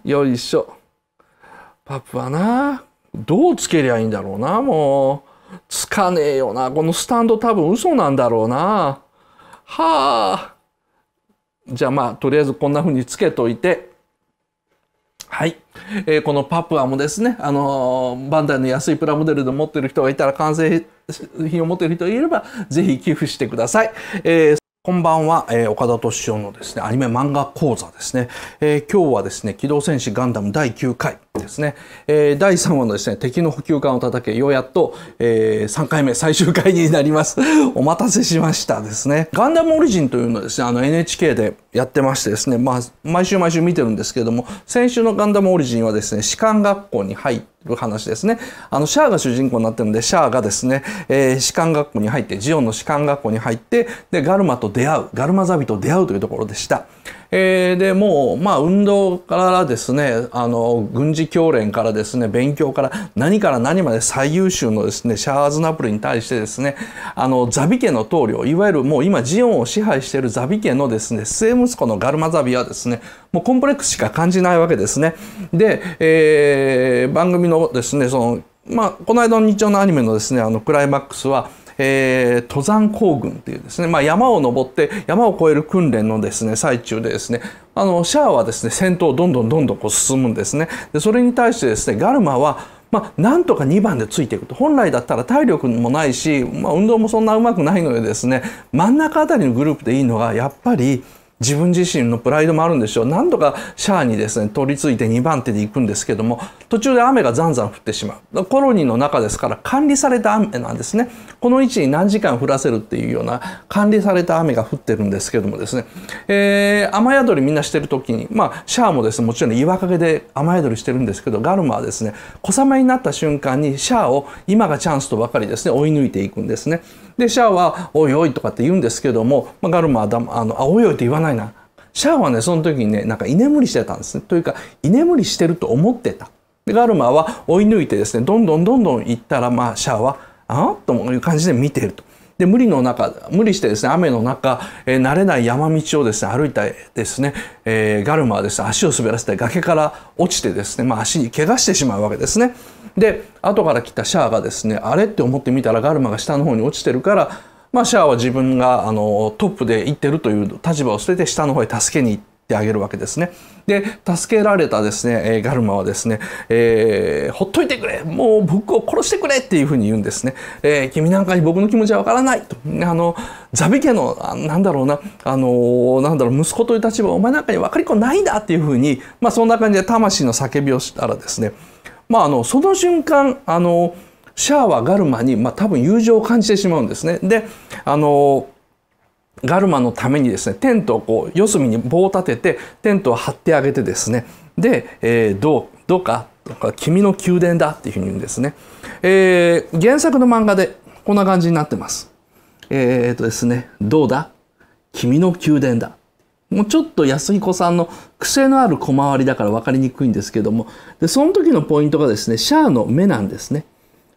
よいしょ。パプはな、どうつけりゃいいんだろうな、もう。つかねえよな。このスタンド多分嘘なんだろうな。はあ。じゃあまあ、とりあえずこんな風につけといて。はい。えー、このパプアもですね、あのー、バンダイの安いプラモデルで持ってる人がいたら、完成品を持ってる人がいれば、ぜひ寄付してください。えーこんばんは、えー、岡田司夫のですね、アニメ漫画講座ですね。えー、今日はですね、機動戦士ガンダム第9回ですね。えー、第3話のですね、敵の補給艦を叩け、ようやっと、え3回目、最終回になります。*laughs* お待たせしましたですね。ガンダムオリジンというのはですね、あの NHK でやってましてですね、まあ、毎週毎週見てるんですけれども、先週のガンダムオリジンはですね、士官学校に入って、る話ですね。あの、シャアが主人公になってるので、シャアがですね、えー、士官学校に入って、ジオンの士官学校に入って、で、ガルマと出会う、ガルマザビと出会うというところでした。えー、でもう、まあ、運動からですねあの軍事教練からですね勉強から何から何まで最優秀のですねシャアーズナプルに対してですねあのザビ家の棟梁いわゆるもう今ジオンを支配しているザビ家のですね末息子のガルマザビはですねもうコンプレックスしか感じないわけですね。で、えー、番組のですねそのまあ、この間の日曜のアニメのですねあのクライマックスはえー、登山行軍っていうですね、まあ、山を登って山を越える訓練のですね最中でですねあのシャアはですね戦闘をどんどんどんどんこう進むんですね。でそれに対してですねガルマはまあ、なんとか2番でついていくと本来だったら体力もないし、まあ、運動もそんなうまくないのでですね真ん中あたりのグループでいいのがやっぱり自分自身のプライドもあるんでしょう何度かシャアにですね取り付いて2番手で行くんですけども途中で雨がざんざん降ってしまうコロニーの中ですから管理された雨なんですねこの位置に何時間降らせるっていうような管理された雨が降ってるんですけどもですね、えー、雨宿りみんなしてる時にまあシャアもですねもちろん岩陰で雨宿りしてるんですけどガルマはですね小雨になった瞬間にシャアを今がチャンスとばかりですね追い抜いていくんですね。でシャアは「おいおい」とかって言うんですけども、まあ、ガルマはだあのあ「おいおい」って言わないなシャアはねその時にねなんか居眠りしてたんですねというか居眠りしてると思ってたでガルマは追い抜いてですねどんどんどんどん行ったら、まあ、シャアは「あという感じで見てると。で無理の中無理してですね雨の中、えー、慣れない山道をですね歩いたですね、えー、ガルマはですね足を滑らせて崖から落ちてですね、まあ、足に怪我してしまうわけですね。で後から来たシャアがですねあれって思ってみたらガルマが下の方に落ちてるから、まあ、シャアは自分があのトップで行ってるという立場を捨てて下の方へ助けに行って。あげるわけですねで助けられたですね、えガルマはですね、えー、ほっといてくれもう僕を殺してくれっていうふうに言うんですね、えー、君なんかに僕の気持ちはわからないとあのザビ家のあなんだろうなあのなんだろう息子という立場お前なんかに分かりっこないんだっていうふうに、まあ、そんな感じで魂の叫びをしたらですねまあ、あのその瞬間あのシャアはガルマに、まあ、多分友情を感じてしまうんですね。であのガルマのためにですねテントをこう四隅に棒を立ててテントを張ってあげてですねで、えー、どうどうかか君の宮殿だっていうふうに言うんですね、えー、原作の漫画でこんな感じになってますえー、っとですねどうだ君の宮殿だもうちょっと安彦さんの癖のある小回りだから分かりにくいんですけども、で、その時のポイントがですね、シャアの目なんですね。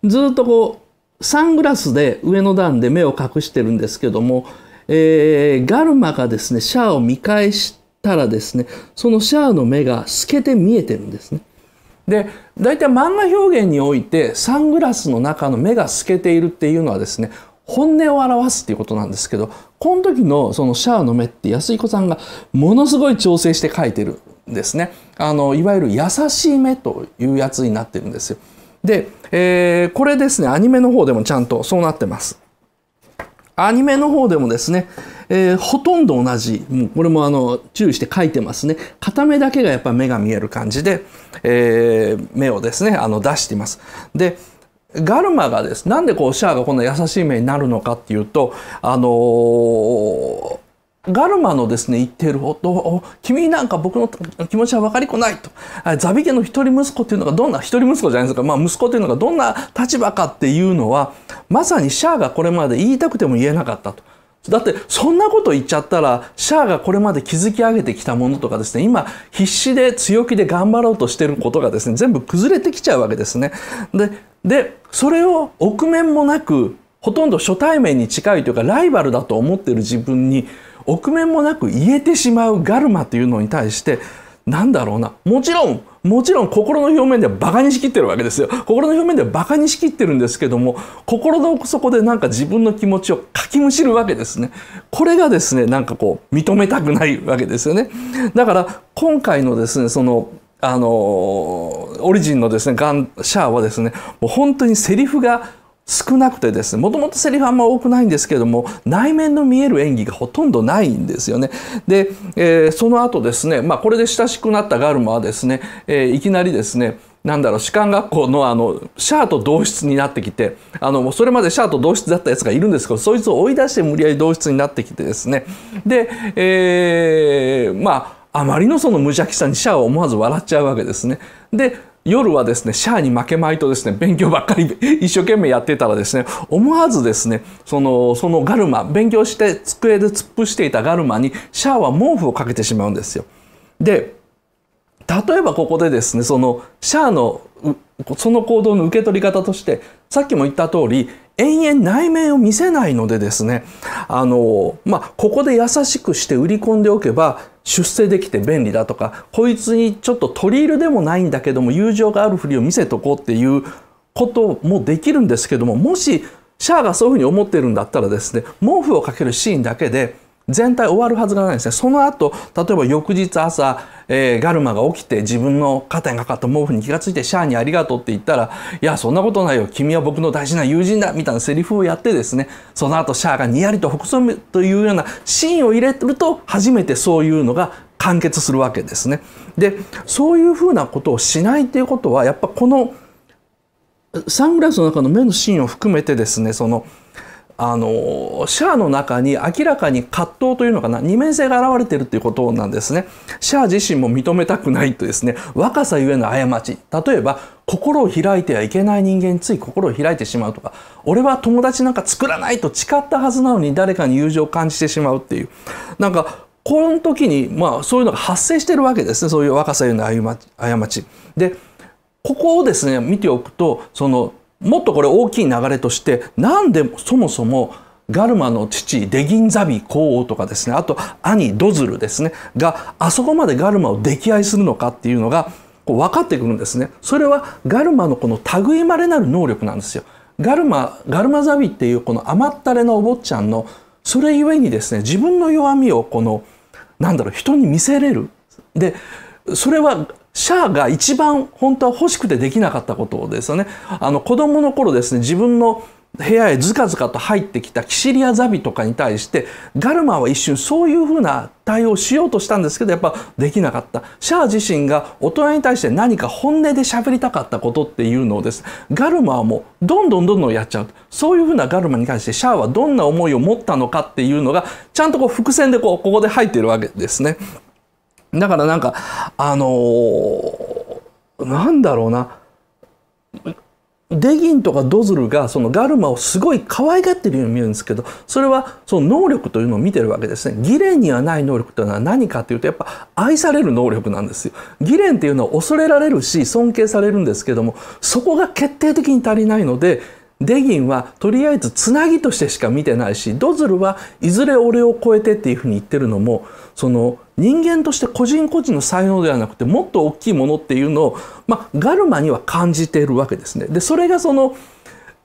ずっとこう、サングラスで上の段で目を隠してるんですけども、えー、ガルマがですね、シャアを見返したらですね、そのシャアの目が透けて見えてるんですね。で、大体漫画表現においてサングラスの中の目が透けているっていうのはですね、本音を表すっていうことなんですけどこの時のそのシャアの目って安彦さんがものすごい調整して描いてるんですねあのいわゆる優しい目というやつになってるんですよで、えー、これですねアニメの方でもちゃんとそうなってますアニメの方でもですね、えー、ほとんど同じ、もうこれもあの注意して書いてますね。片目だけがやっぱ目が見える感じで、えー、目をですね、あの出しています。で、ガルマがですなんでこうシャアがこんな優しい目になるのかっていうとあのー、ガルマのですね言っていること「君なんか僕の気持ちは分かりこない」と「ザビ家の一人息子っていうのがどんな一人息子じゃないですか、まあ、息子っていうのがどんな立場かっていうのはまさにシャアがこれまで言いたくても言えなかったと。だってそんなこと言っちゃったらシャアがこれまで築き上げてきたものとかですね今必死で強気で頑張ろうとしてることがですね全部崩れてきちゃうわけですね。ででそれを臆面もなくほとんど初対面に近いというかライバルだと思ってる自分に臆面もなく言えてしまうガルマというのに対してなんだろうなもちろんもちろん心の表面ではバカにしきってるわけですよ心の表面ではバカにしきってるんですけども心の奥底でなんか自分の気持ちをかきむしるわけですねこれがですねなんかこう認めたくないわけですよねだから今回のですねそのあのオリジンのですねガンシャーはですねもう本当にセリフが少なくてですねもともとセリフあんま多くないんですけども内面の見える演技がほとんどないんですよねで、えー、その後ですね、まあ、これで親しくなったガルマはですね、えー、いきなりですねなんだろう士官学校のあのシャアと同室になってきてあのそれまでシャアと同室だったやつがいるんですけどそいつを追い出して無理やり同室になってきてですねで、えー、まああまりのその無邪気さにシャアを思わず笑っちゃうわけですね。で夜はですね、シャアに負けまいとですね、勉強ばっかり *laughs* 一生懸命やってたらですね、思わずですね、その、そのガルマ、勉強して机で突っ伏していたガルマに、シャアは毛布をかけてしまうんですよ。で、例えばここでですね、その、シャアの、その行動の受け取り方として、さっきも言った通り、延々内面を見せないのでですね、あの、まあ、ここで優しくして売り込んでおけば、出世できて便利だとか、こいつにちょっと取り入れでもないんだけども、友情があるふりを見せとこうっていうこともできるんですけども、もし、シャアがそういうふうに思ってるんだったらですね、毛布をかけるシーンだけで、全体終わるはずがないですね。その後、例えば翌日朝、えー、ガルマが起きて自分の肩にかかった毛布に気が付いてシャアにありがとうって言ったら、いや、そんなことないよ。君は僕の大事な友人だみたいなセリフをやってですね、その後シャアがにやりとほくそむというようなシーンを入れると、初めてそういうのが完結するわけですね。で、そういうふうなことをしないということは、やっぱこのサングラスの中の目のシーンを含めてですね、その、あのシャアの中に明らかに葛藤というのかな二面性が現れてるっていうことなんですね。シャア自身も認めたくないとですね若さゆえの過ち例えば心を開いてはいけない人間につい心を開いてしまうとか俺は友達なんか作らないと誓ったはずなのに誰かに友情を感じてしまうっていうなんかこの時にまあそういうのが発生してるわけですねそういう若さゆえの過ち。でここをですね見ておくとそのもっとこれ大きい流れとしてなんでそもそもガルマの父デギンザビ皇后とかですねあと兄ドズルですねがあそこまでガルマを溺愛するのかっていうのがこう分かってくるんですねそれはガルマのこの類まれなる能力なんですよガルマガルマザビっていうこの甘ったれのお坊ちゃんのそれゆえにですね自分の弱みをこのなんだろう人に見せれるでそれはシャアが一番本当は欲しくてできなかったことですよね。あの子供の頃ですね、自分の部屋へずかずかと入ってきたキシリアザビとかに対してガルマは一瞬そういうふうな対応しようとしたんですけどやっぱできなかったシャア自身が大人に対して何か本音で喋りたかったことっていうのをですガルマはもうどんどんどんどんやっちゃうそういうふうなガルマに関してシャアはどんな思いを持ったのかっていうのがちゃんとこう伏線でこうここで入っているわけですね。だからなんかあのー、なんだろうなデギンとかドズルがそのガルマをすごい可愛がってるように見えるんですけどそれはその能力というのを見てるわけですね。ギレンにはない能力というのは何かというとやっぱ愛される能力なんですよ。ギレンっていうのは恐れられるし尊敬されるんですけどもそこが決定的に足りないのでデギンはとりあえずつなぎとしてしか見てないしドズルはいずれ俺を超えてっていうふうに言ってるのもその人間として個人個人の才能ではなくてもっと大きいものっていうのを、まあ、ガルマには感じているわけですね。でそれがその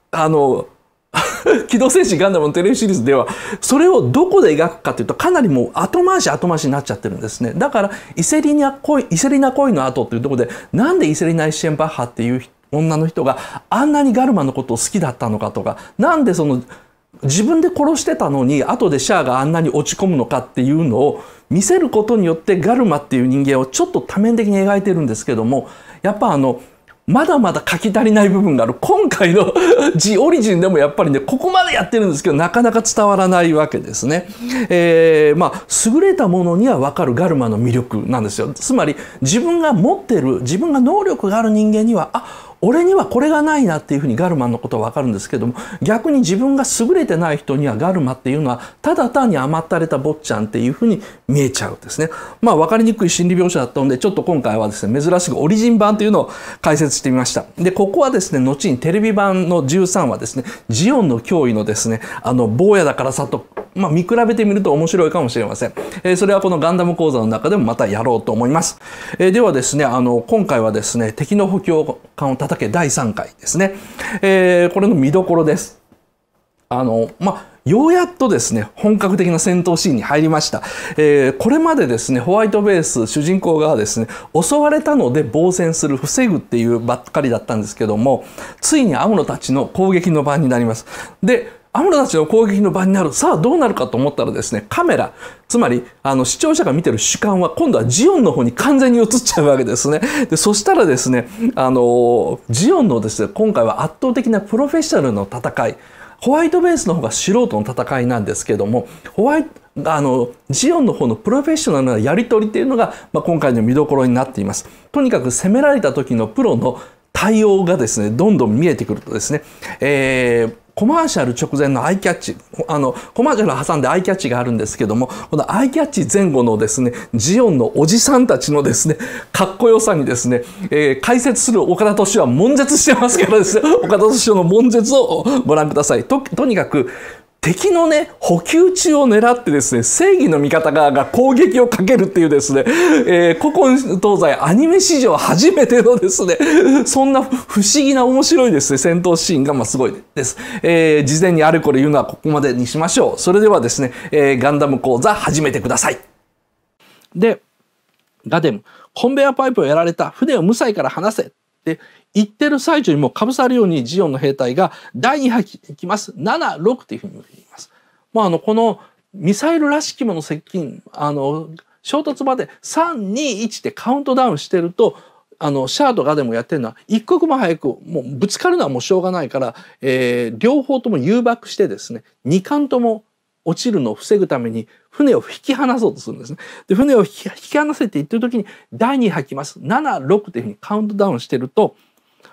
あの *laughs* 機動戦士ガンダムのテレビシリーズではそれをどこで描くかというとかなりもう後回し後回しになっちゃってるんですねだからイセリナ恋イセリナ恋の後っていうところでなんでイセリナ・イシェンバッハっていう女の人があんなにガルマのことを好きだったのかとかなんでその自分で殺してたのに後でシャアがあんなに落ち込むのかっていうのを見せることによってガルマっていう人間をちょっと多面的に描いてるんですけどもやっぱあのまだまだ書き足りない部分がある今回の「ジ・オリジン」でもやっぱりねここまでやってるんですけどなかなか伝わらないわけですね。えー、まあ優れたものには分かるガルマの魅力なんですよ。つまり自分が持ってる自分が能力がある人間にはあ俺にはこれがないなっていうふうにガルマンのことはわかるんですけども逆に自分が優れてない人にはガルマっていうのはただ単に甘ったれた坊ちゃんっていうふうに見えちゃうんですね。まあ分かりにくい心理描写だったのでちょっと今回はですね珍しくオリジン版というのを解説してみました。でここはですね後にテレビ版の13話ですねジオンの脅威のですねあの坊やだからさとまあ、見比べてみると面白いかもしれません。えー、それはこのガンダム講座の中でもまたやろうと思います。えー、ではですね、あの、今回はですね、敵の補強艦を叩け第3回ですね。えー、これの見どころです。あの、まあ、ようやっとですね、本格的な戦闘シーンに入りました。えー、これまでですね、ホワイトベース、主人公がですね、襲われたので防戦する、防ぐっていうばっかりだったんですけども、ついにアムロたちの攻撃の番になります。で、アムロたちの攻撃の場になる。さあどうなるかと思ったらですね、カメラ、つまりあの視聴者が見てる主観は今度はジオンの方に完全に移っちゃうわけですね。でそしたらですね、あのジオンのですね、今回は圧倒的なプロフェッショナルの戦い、ホワイトベースの方が素人の戦いなんですけども、ホワイトあのジオンの方のプロフェッショナルなやり取りっていうのが、まあ、今回の見どころになっています。とにかく攻められた時のプロの対応がですね、どんどん見えてくるとですね、えーコマーシャル直前のアイキャッチ、あの、コマーシャル挟んでアイキャッチがあるんですけども、このアイキャッチ前後のですね、ジオンのおじさんたちのですね、かっこよさにですね、えー、解説する岡田敏夫は悶絶してますからですね、岡田敏夫の悶絶をご覧ください。と、とにかく、敵のね補給中を狙ってですね正義の味方側が攻撃をかけるっていうですね、えー、古今東西アニメ史上初めてのですねそんな不思議な面白いですね戦闘シーンがまあすごいです、えー、事前にあれこれ言うのはここまでにしましょうそれではですね、えー、ガンダム講座始めてくださいでガデムコンベアパイプをやられた船を無罪から離せで、行ってる最中にもかぶさるようにジオンの兵隊が第2波来ます。7、6というふうに言います。まあ、あの、このミサイルらしきもの接近、あの、衝突まで3、2、1でカウントダウンしてると、あの、シャアとガでもやってるのは、一刻も早く、もうぶつかるのはもうしょうがないから、えー、両方とも誘爆してですね、2巻とも落ちるのを防ぐために船を引き離そうとするんですね。で船を引き引き離せていってる時に第2波きます76というふうにカウントダウンしてると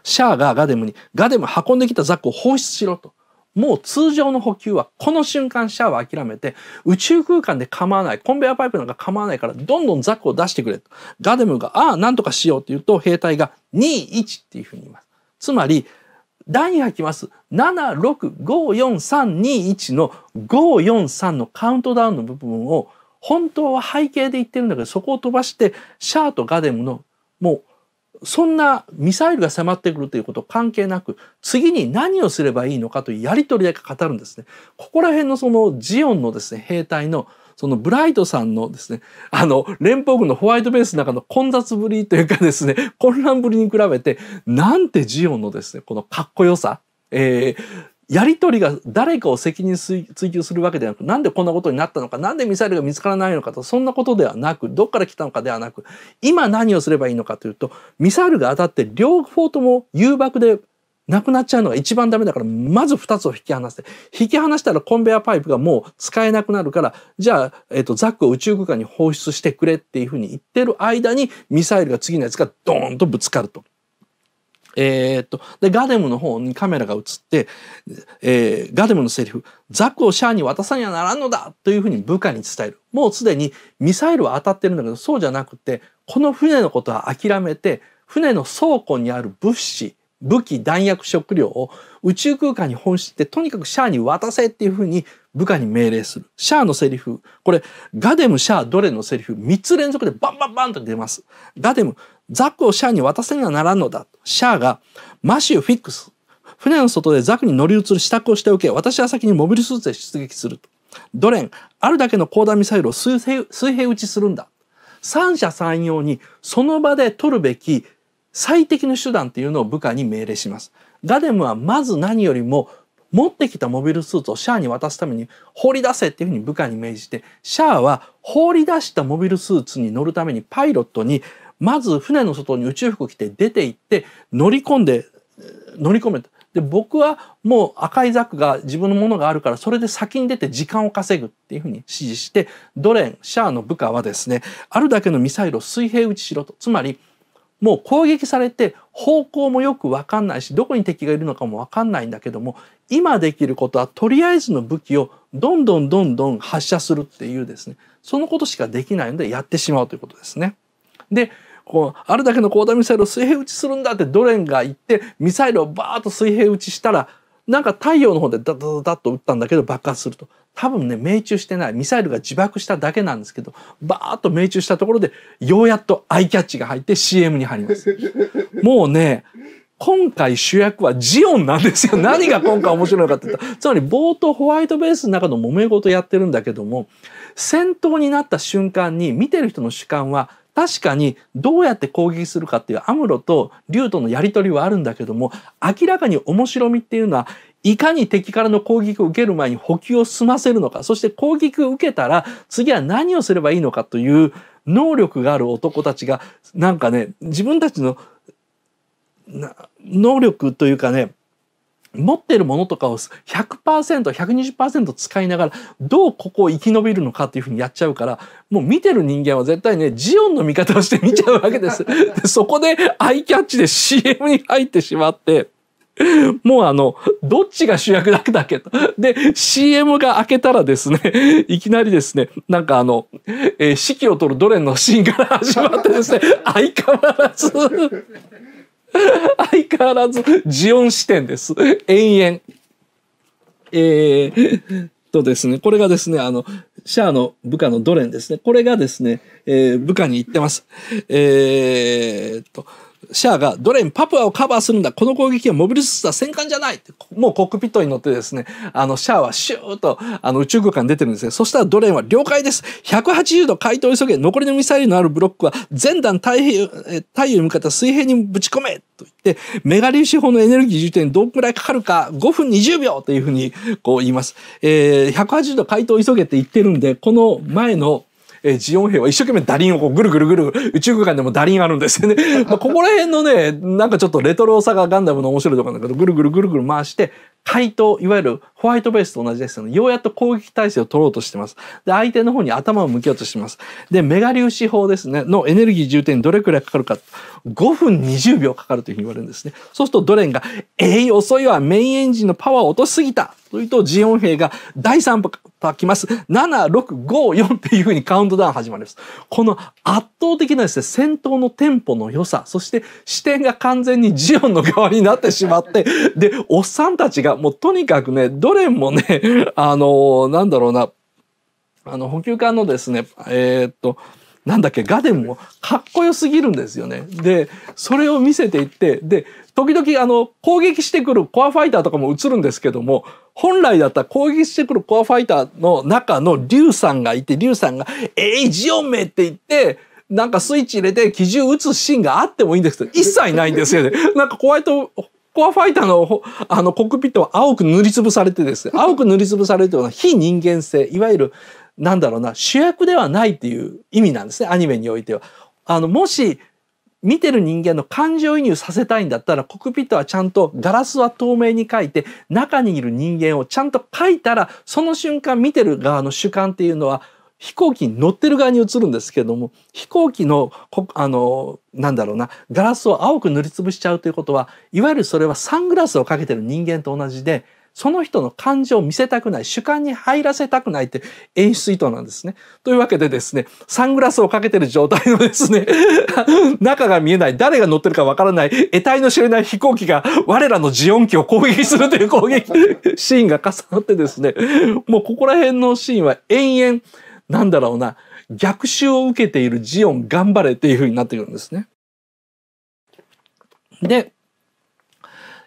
シャアがガデムに「ガデム運んできたザックを放出しろ」と。もう通常の補給はこの瞬間シャアは諦めて宇宙空間で構わないコンベアパイプなんか構わないからどんどんザックを出してくれとガデムが「ああなんとかしよう」って言うと兵隊が「2-1」っていうふうに言います。つまり第2波きます。7654321の543のカウントダウンの部分を本当は背景で言ってるんだけどそこを飛ばしてシャーとガデムのもうそんなミサイルが迫ってくるということ関係なく次に何をすればいいのかというやり取りだけ語るんですね。ここら辺のそのジオンのですね兵隊のそのブライトさんのですね、あの、連邦軍のホワイトベースの中の混雑ぶりというかですね、*laughs* 混乱ぶりに比べて、なんてジオンのですね、このかっこよさ、えー、やり取りが誰かを責任追及するわけではなく、なんでこんなことになったのか、なんでミサイルが見つからないのかと、そんなことではなく、どっから来たのかではなく、今何をすればいいのかというと、ミサイルが当たって両方とも誘爆でなくなっちゃうのが一番ダメだから、まず二つを引き離して。引き離したらコンベアパイプがもう使えなくなるから、じゃあ、えっ、ー、と、ザックを宇宙空間に放出してくれっていうふうに言ってる間に、ミサイルが次のやつがドーンとぶつかると。えー、っと、で、ガデムの方にカメラが映って、えー、ガデムのセリフ、ザックをシャアに渡さにはならんのだというふうに部下に伝える。もうすでにミサイルは当たってるんだけど、そうじゃなくて、この船のことは諦めて、船の倉庫にある物資、武器、弾薬、食料を宇宙空間に本質って、とにかくシャアに渡せっていうふうに部下に命令する。シャアのセリフ、これ、ガデム、シャア、ドレのセリフ、3つ連続でバンバンバンと出ます。ガデム、ザクをシャアに渡せにはならんのだ。シャアが、マシューフィックス。船の外でザクに乗り移る支度をしておけ。私は先にモビルスーツで出撃する。ドレン、あるだけの高弾ミサイルを水平水平撃ちするんだ。三者三様にその場で取るべき最適の手段っていうのを部下に命令します。ガデムはまず何よりも持ってきたモビルスーツをシャアに渡すために放り出せっていうふうに部下に命じて、シャアは放り出したモビルスーツに乗るためにパイロットにまず船の外に宇宙服着て出て行って乗り込んで、乗り込めた。で、僕はもう赤いザクが自分のものがあるからそれで先に出て時間を稼ぐっていうふうに指示して、ドレン、シャアの部下はですね、あるだけのミサイルを水平撃ちしろと。つまり、もう攻撃されて方向もよく分かんないしどこに敵がいるのかも分かんないんだけども今できることはとりあえずの武器をどんどんどんどん発射するっていうですねそのことしかできないのでやってしまうということですね。でこうあるだけの高弾ミサイルを水平撃ちするんだってドレンが言ってミサイルをバーッと水平撃ちしたらなんか太陽の方でダダダダッと撃ったんだけど爆発すると多分ね、命中してない。ミサイルが自爆しただけなんですけど、バーッと命中したところで、ようやっとアイキャッチが入って CM に入ります。*laughs* もうね、今回主役はジオンなんですよ。何が今回面白いかって言ったら、つまり冒頭ホワイトベースの中の揉め事やってるんだけども、戦闘になった瞬間に見てる人の主観は確かにどうやって攻撃するかっていうアムロとリュウとのやりとりはあるんだけども、明らかに面白みっていうのはいかに敵からの攻撃を受ける前に補給を済ませるのか、そして攻撃を受けたら次は何をすればいいのかという能力がある男たちが、なんかね、自分たちの能力というかね、持ってるものとかを100%、120%使いながら、どうここを生き延びるのかっていうふうにやっちゃうから、もう見てる人間は絶対ね、ジオンの味方をして見ちゃうわけです。*laughs* でそこでアイキャッチで CM に入ってしまって、*laughs* もうあの、どっちが主役だっけと。で、CM が開けたらですね、いきなりですね、なんかあの、えー、指揮を取るドレンのシーンから始まってですね、*laughs* 相変わらず相変わらず、ジオン視点です。延々。えー、とですね、これがですね、あの、シャアの部下のドレンですね。これがですね、えー、部下に言ってます。えー、と、シャアがドレインパプアをカバーするんだこの攻撃をモビルスーツは戦艦じゃないもうコックピットに乗ってですねあのシャアはシューッとあの宇宙空間に出てるんですねそしたらドレインは了解です180度回答を急げ残りのミサイルのあるブロックは全弾太平太陽に向かった水平にぶち込めと言ってメガ粒子砲のエネルギー充填どんくらいかかるか5分20秒というふうにこう言います。えー、180度回答を急げって言ってるんでこの前のえジオン兵は一生懸命ダリンをこうぐるぐるぐる宇宙空間でもダリンあるんですよね。*laughs* まあここら辺のね、なんかちょっとレトロさがガンダムの面白いところなんだけど、ぐるぐるぐるぐる回して、回答、いわゆるホワイトベースと同じですよね。ようやっと攻撃体制を取ろうとしてます。で、相手の方に頭を向けようとしてます。で、メガ粒子法ですね、のエネルギー充填にどれくらいかかるか、5分20秒かかるというふうに言われるんですね。そうするとドレンが、えい、ー、遅いわ、メインエンジンのパワーを落としすぎたというと、ジオン兵が第3波来ます。7、6、5、4っていうふうにカウントダウン始まります。この圧倒的なですね、戦闘のテンポの良さ、そして視点が完全にジオンの側になってしまって、で、おっさんたちがもうとにかくね、どれもね、*laughs* あのー、なんだろうな、あの、補給艦のですね、えー、っと、なんだっけ、ガデンもかっこよすぎるんですよね。で、それを見せていって、で、時々あの、攻撃してくるコアファイターとかも映るんですけども、本来だったら攻撃してくるコアファイターの中のリュウさんがいて、リュウさんが、えい、ー、ジオンって言って、なんかスイッチ入れて機銃撃つシーンがあってもいいんですけど、一切ないんですよね。なんかホワイトコアファイターのあのコックピットは青く塗りつぶされてですね、*laughs* 青く塗りつぶされるというのは非人間性、いわゆる、なんだろうな、主役ではないっていう意味なんですね、アニメにおいては。あの、もし、見てる人間の感情移入させたいんだったらコックピットはちゃんとガラスは透明に書いて中にいる人間をちゃんと描いたらその瞬間見てる側の主観っていうのは飛行機に乗ってる側に映るんですけれども飛行機のあのなんだろうなガラスを青く塗りつぶしちゃうということはいわゆるそれはサングラスをかけてる人間と同じでその人の感情を見せたくない、主観に入らせたくないって演出意図なんですね。というわけでですね、サングラスをかけてる状態のですね、*laughs* 中が見えない、誰が乗ってるかわからない、得体の知れない飛行機が我らのジオン機を攻撃するという攻撃シーンが重なってですね、もうここら辺のシーンは延々、なんだろうな、逆襲を受けているジオン頑張れっていうふうになってくるんですね。で、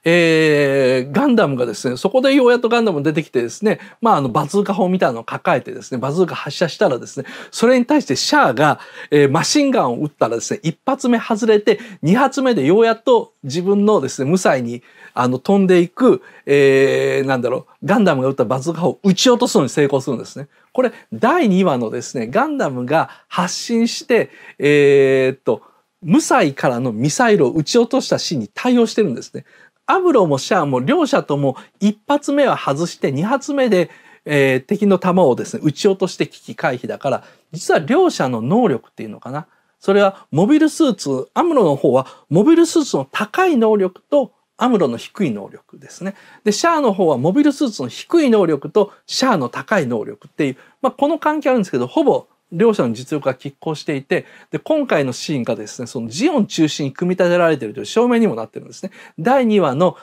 えー、ガンダムがですね、そこでようやっとガンダム出てきてですね、まあ、あの、バズーカ砲みたいなのを抱えてですね、バズーカ発射したらですね、それに対してシャアが、えー、マシンガンを撃ったらですね、一発目外れて、二発目でようやっと自分のですね、無罪にあの飛んでいく、えー、なんだろうガンダムが撃ったバズーカを撃ち落とすのに成功するんですね。これ第2話のですねガンダムが発進してえー、っと無罪からのミサイルを撃ち落としたシーンに対応してるんですね。アムロもシャアも両者とも1発目は外して2発目で、えー、敵の弾をですね撃ち落として危機回避だから実は両者の能力っていうのかなそれはモビルスーツアムロの方はモビルスーツの高い能力とアムロの低い能力ですね。で、シャアの方はモビルスーツの低い能力とシャアの高い能力っていう、まあ、この関係あるんですけど、ほぼ両者の実力が拮抗していて、で、今回のシーンがですね、そのジオン中心に組み立てられてるという証明にもなってるんですね。第2話の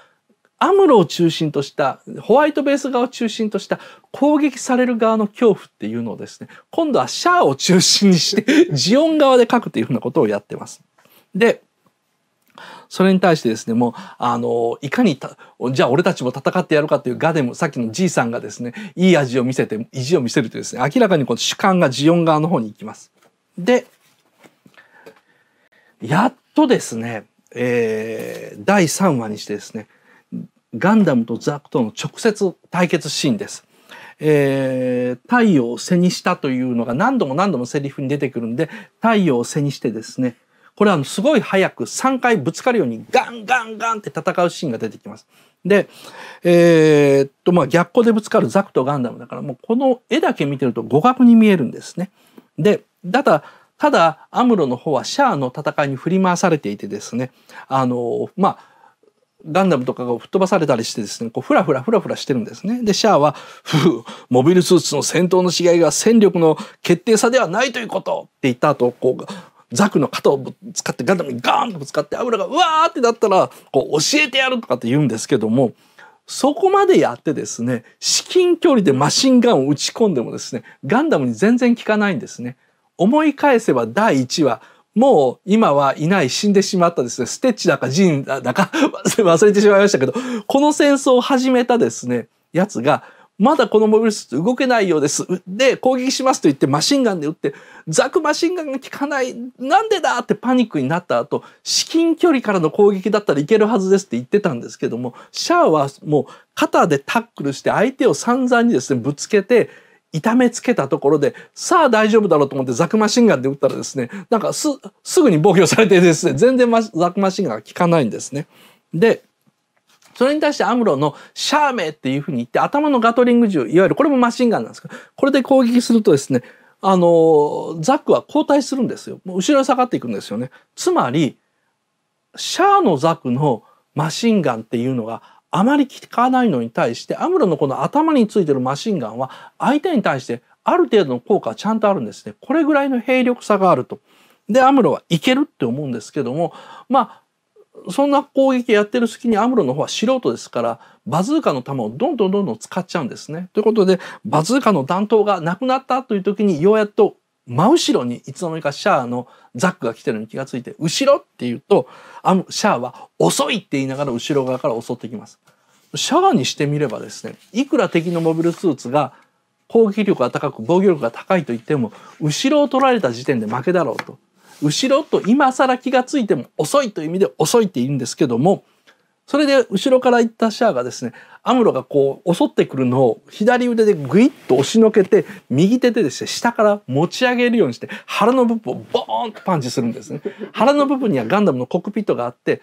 アムロを中心としたホワイトベース側を中心とした攻撃される側の恐怖っていうのをですね今度はシャアを中心にしてジオン側で書くというふうなことをやってます。でそれに対してですねもうあのいかにじゃあ俺たちも戦ってやるかというガデムさっきのじいさんがですねいい味を見せて意地を見せるというですね明らかにこの主観がジオン側の方に行きます。でやっとですね、えー、第3話にしてですねガンダムとザクとの直接対決シーンです。えー、太陽を背にしたというのが何度も何度もセリフに出てくるんで太陽を背にしてですねこれはすごい早く3回ぶつかるようにガンガンガンって戦うシーンが出てきます。で、えー、っと、まあ、逆光でぶつかるザクとガンダムだから、もうこの絵だけ見てると互角に見えるんですね。で、ただ、ただ、アムロの方はシャアの戦いに振り回されていてですね、あの、まあ、ガンダムとかが吹っ飛ばされたりしてですね、こうフラフラフラフラしてるんですね。で、シャアは、ふう、モビルスーツの戦闘の違いが戦力の決定差ではないということって言った後、こう、ザクの肩をぶつかってガンダムにガーンとぶつかって油がうわーってなったらこう教えてやるとかって言うんですけどもそこまでやってですね至近距離でマシンガンを打ち込んでもですねガンダムに全然効かないんですね。思い返せば第1話もう今はいない死んでしまったですねステッチだかジンだか忘れてしまいましたけどこの戦争を始めたですねやつがまだこのモビルスーツ動けないようです。で、攻撃しますと言ってマシンガンで撃って、ザクマシンガンが効かない、なんでだってパニックになった後、至近距離からの攻撃だったらいけるはずですって言ってたんですけども、シャアはもう肩でタックルして相手を散々にですね、ぶつけて、痛めつけたところで、さあ大丈夫だろうと思ってザクマシンガンで撃ったらですね、なんかす、すぐに防御されてですね、全然ザクマシンガンが効かないんですね。で、それに対してアムロのシャーメっていうふうに言って頭のガトリング銃、いわゆるこれもマシンガンなんですけど、これで攻撃するとですね、あの、ザックは後退するんですよ。もう後ろに下がっていくんですよね。つまり、シャアのザクのマシンガンっていうのがあまり効かないのに対して、アムロのこの頭についてるマシンガンは相手に対してある程度の効果はちゃんとあるんですね。これぐらいの兵力差があると。で、アムロはいけるって思うんですけども、まあ、そんな攻撃やってる隙にアムロの方は素人ですからバズーカの弾をどんどんどんどん使っちゃうんですね。ということでバズーカの弾頭がなくなったという時にようやっと真後ろにいつの間にかシャアのザックが来てるのに気がついて後ろって言うとあのシャアは遅いって言いながら後ろ側から襲ってきます。シャアにしてみればですねいくら敵のモビルスーツが攻撃力が高く防御力が高いと言っても後ろを取られた時点で負けだろうと後ろと今更気がついても遅いという意味で遅いって言うんですけどもそれで後ろから行ったシャアがですねアムロがこう襲ってくるのを左腕でグイッと押しのけて右手でですね下から持ち上げるようにして腹の部分をボーンとパンチするんですね。腹の部分にはガンダムのコックピットがあって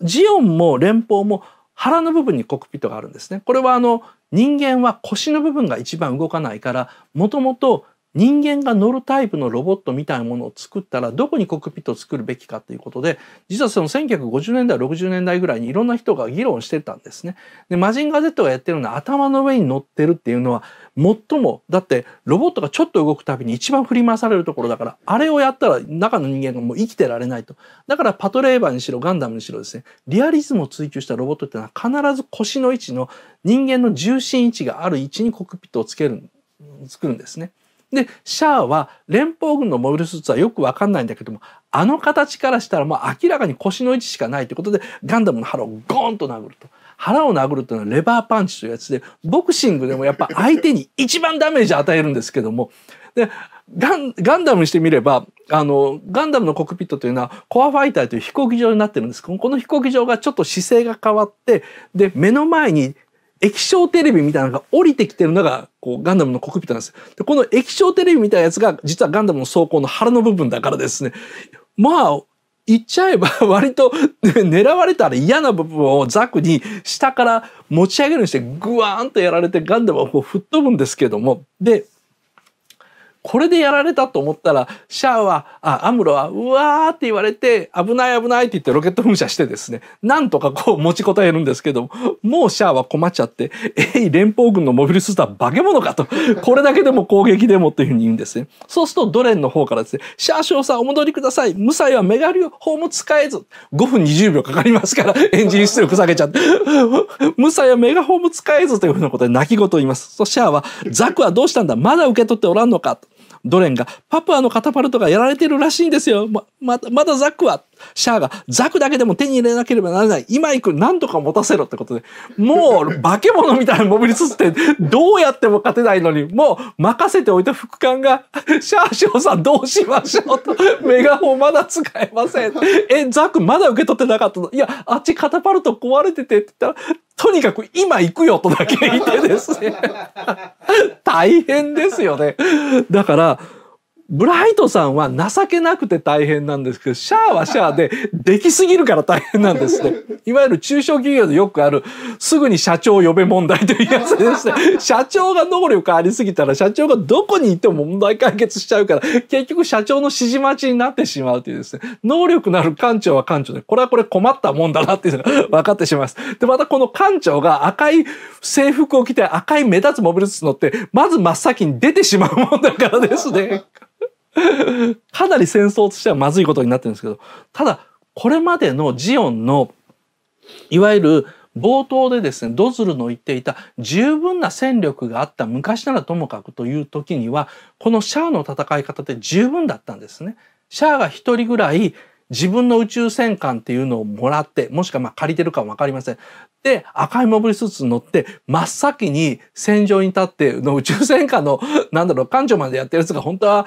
ジオンも連邦も腹の部分にコックピットがあるんですね。これはあの人間は腰の部分が一番動かないからもともと人間が乗るタイプのロボットみたいなものを作ったらどこにコックピットを作るべきかということで実はその1950年代60年代ぐらいにいろんな人が議論してたんですね。でマジンガー Z がやってるのは頭の上に乗ってるっていうのは最もだってロボットがちょっと動くたびに一番振り回されるところだからあれをやったら中の人間がもう生きてられないとだからパトレーバーにしろガンダムにしろですねリアリズムを追求したロボットっていうのは必ず腰の位置の人間の重心位置がある位置にコックピットをつける作るんですね。でシャアは連邦軍のモビルスーツはよく分かんないんだけどもあの形からしたらもう明らかに腰の位置しかないということでガンダムの腹をゴーンと殴ると。腹を殴るというのはレバーパンチというやつでボクシングでもやっぱ相手に一番ダメージ与えるんですけどもでガンガンダムにしてみればあのガンダムのコックピットというのはコアファイターという飛行機場になってるんですけどこの飛行機場がちょっと姿勢が変わってで目の前に液晶テレビみたいなのが降りてきてるのが、こう、ガンダムのコックピットなんです。で、この液晶テレビみたいなやつが、実はガンダムの装甲の腹の部分だからですね。まあ、言っちゃえば *laughs* 割と狙われたら嫌な部分をザクに下から持ち上げるにしてグワーンとやられてガンダムはこう吹っ飛ぶんですけどもでこれでやられたと思ったらシャアはあアムロはうわーって言われて危ない危ないって言ってロケット噴射してですねなんとかこう持ちこたえるんですけどもうシャアは困っちゃってえい連邦軍のモビルスーツは化け物かとこれだけでも攻撃でもというふうに言うんですねそうするとドレンの方からですねシャア少佐お戻りください無才はメガリを法も使えず5分20秒かかりますからエンジン出力下げちゃって無才はメガ法ム使えずというふうなことで泣き言を言いますそシャアはザクはどうしたんだまだ受け取っておらんのかとドレンがパプアのカタパルトがやられてるらしいんですよ。ま、まだ、まだザクは。シャアがザクだけでも手に入れなければならない。今行く、なんとか持たせろってことで。もう化け物みたいに潜りつつって、どうやっても勝てないのに、もう任せておいた副官が、シャア少佐どうしましょうと、メガホンまだ使えません。え、ザクまだ受け取ってなかったのいや、あっちカタパルト壊れててって言ったら、とにかく今行くよとだけ言ってですね大変ですよね。だから、ブライトさんは情けなくて大変なんですけど、シャアはシャアでできすぎるから大変なんですね。いわゆる中小企業でよくある、すぐに社長を呼べ問題というやつですね。社長が能力ありすぎたら、社長がどこに行っても問題解決しちゃうから、結局社長の指示待ちになってしまうというですね、能力のある館長は館長で、これはこれ困ったもんだなっていうのが分かってしまいます。で、またこの館長が赤い制服を着て赤い目立つモビルスーツ乗って、まず真っ先に出てしまうもんだからですね。かなり戦争としてはまずいことになってるんですけど、ただ、これまでのジオンの、いわゆる冒頭でですね、ドズルの言っていた十分な戦力があった昔ならともかくという時には、このシャアの戦い方って十分だったんですね。シャアが一人ぐらい自分の宇宙戦艦っていうのをもらって、もしくはまあ借りてるかわかりません。で、赤いモブリスーツに乗って、真っ先に戦場に立って、の宇宙戦艦の、なんだろう、艦長までやってるやつが本当は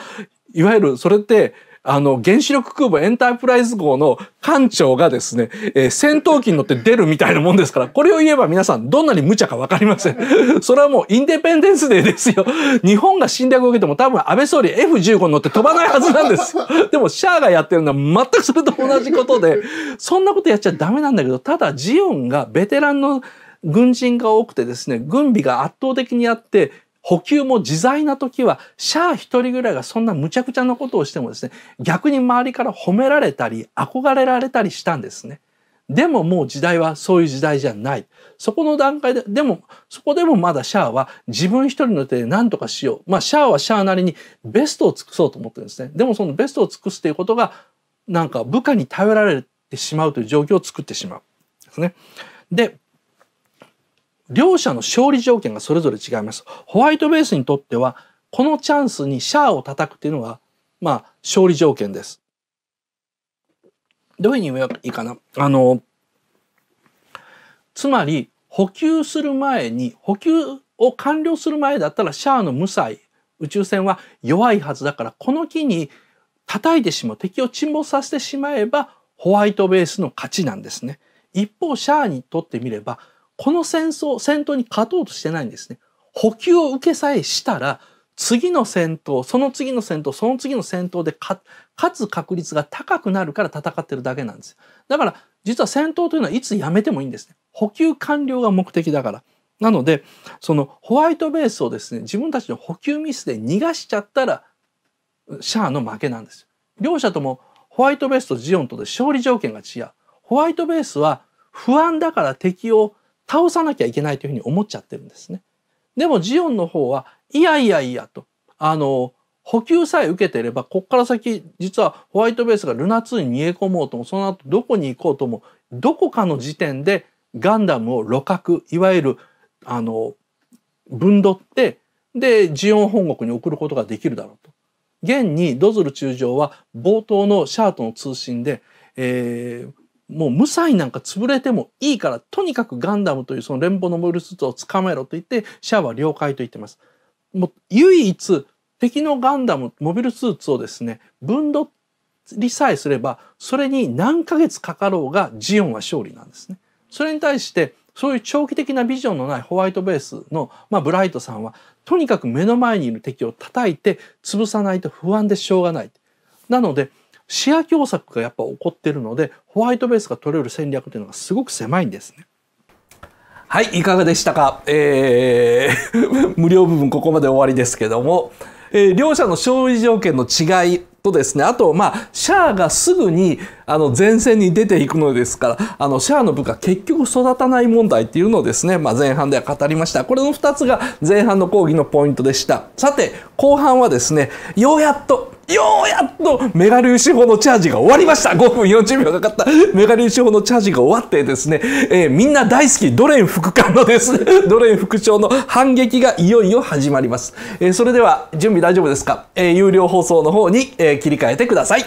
いわゆるそれってあの原子力空母エンタープライズ号の艦長がですね、えー、戦闘機に乗って出るみたいなもんですからこれを言えば皆さんどんなに無茶か分かりません *laughs* それはもうインデペンデンスデーですよ日本が侵略を受けても多分安倍総理 F15 に乗って飛ばないはずなんですよ *laughs* でもシャアがやってるのは全くそれと同じことでそんなことやっちゃダメなんだけどただジオンがベテランの軍人が多くてですね軍備が圧倒的にあって補給も自在な時は、シャア一人ぐらいがそんな無茶苦茶なことをしてもですね、逆に周りから褒められたり、憧れられたりしたんですね。でももう時代はそういう時代じゃない。そこの段階で、でも、そこでもまだシャアは自分一人の手で何とかしよう。まあシャアはシャアなりにベストを尽くそうと思ってるんですね。でもそのベストを尽くすということが、なんか部下に頼られてしまうという状況を作ってしまう。ですね。で、両者の勝利条件がそれぞれ違います。ホワイトベースにとっては、このチャンスにシャアを叩くっていうのが、まあ、勝利条件です。どういうふうに言えばいいかな。あの、つまり、補給する前に、補給を完了する前だったら、シャアの無罪、宇宙船は弱いはずだから、この機に叩いてしまう、敵を沈没させてしまえば、ホワイトベースの勝ちなんですね。一方、シャアにとってみれば、この戦争、戦闘に勝とうとしてないんですね。補給を受けさえしたら、次の戦闘、その次の戦闘、その次の戦闘で勝つ確率が高くなるから戦ってるだけなんです。だから、実は戦闘というのはいつやめてもいいんですね。補給完了が目的だから。なので、そのホワイトベースをですね、自分たちの補給ミスで逃がしちゃったら、シャアの負けなんです。両者ともホワイトベースとジオンとで勝利条件が違う。ホワイトベースは不安だから敵を倒さなきゃいけないというふうに思っちゃってるんですね。でもジオンの方はいやいやいやとあの補給さえ受けていればこっから先実はホワイトベースがルナ2に逃げ込もうともその後どこに行こうともどこかの時点でガンダムを露獲、いわゆるあの分取ってでジオン本国に送ることができるだろうと。現にドズル中将は冒頭のシャートの通信で、えー、もう無罪なんか潰れてもいいから、とにかくガンダムというその連邦のモビルスーツを捕まえろと言って、シャアは了解と言ってます。もう唯一敵のガンダム、モビルスーツをですね、分取りさえすれば、それに何ヶ月かかろうがジオンは勝利なんですね。それに対して、そういう長期的なビジョンのないホワイトベースの、まあ、ブライトさんは、とにかく目の前にいる敵を叩いて潰さないと不安でしょうがない。なので、視野狭窄がやっぱ起こってるのでホワイトベースが取れる戦略というのがすごく狭いんですね。はい、いかがでしたか、えー、*laughs* 無料部分ここまで終わりですけども、えー、両者の勝利条件の違いとですね、あと、まあ、シャアがすぐに、あの、前線に出ていくのですから、あの、シャアの部下結局育たない問題っていうのをですね、まあ、前半では語りました。これの2つが前半の講義のポイントでした。さて、後半はですね、ようやっと、ようやっとメガ粒子砲のチャージが終わりました5分40秒かかったメガ粒子砲のチャージが終わってですね、えー、みんな大好きドレン副官のですね *laughs* ドレン副長の反撃がいよいよ始まります、えー、それでは準備大丈夫ですか、えー、有料放送の方に、え切り替えてください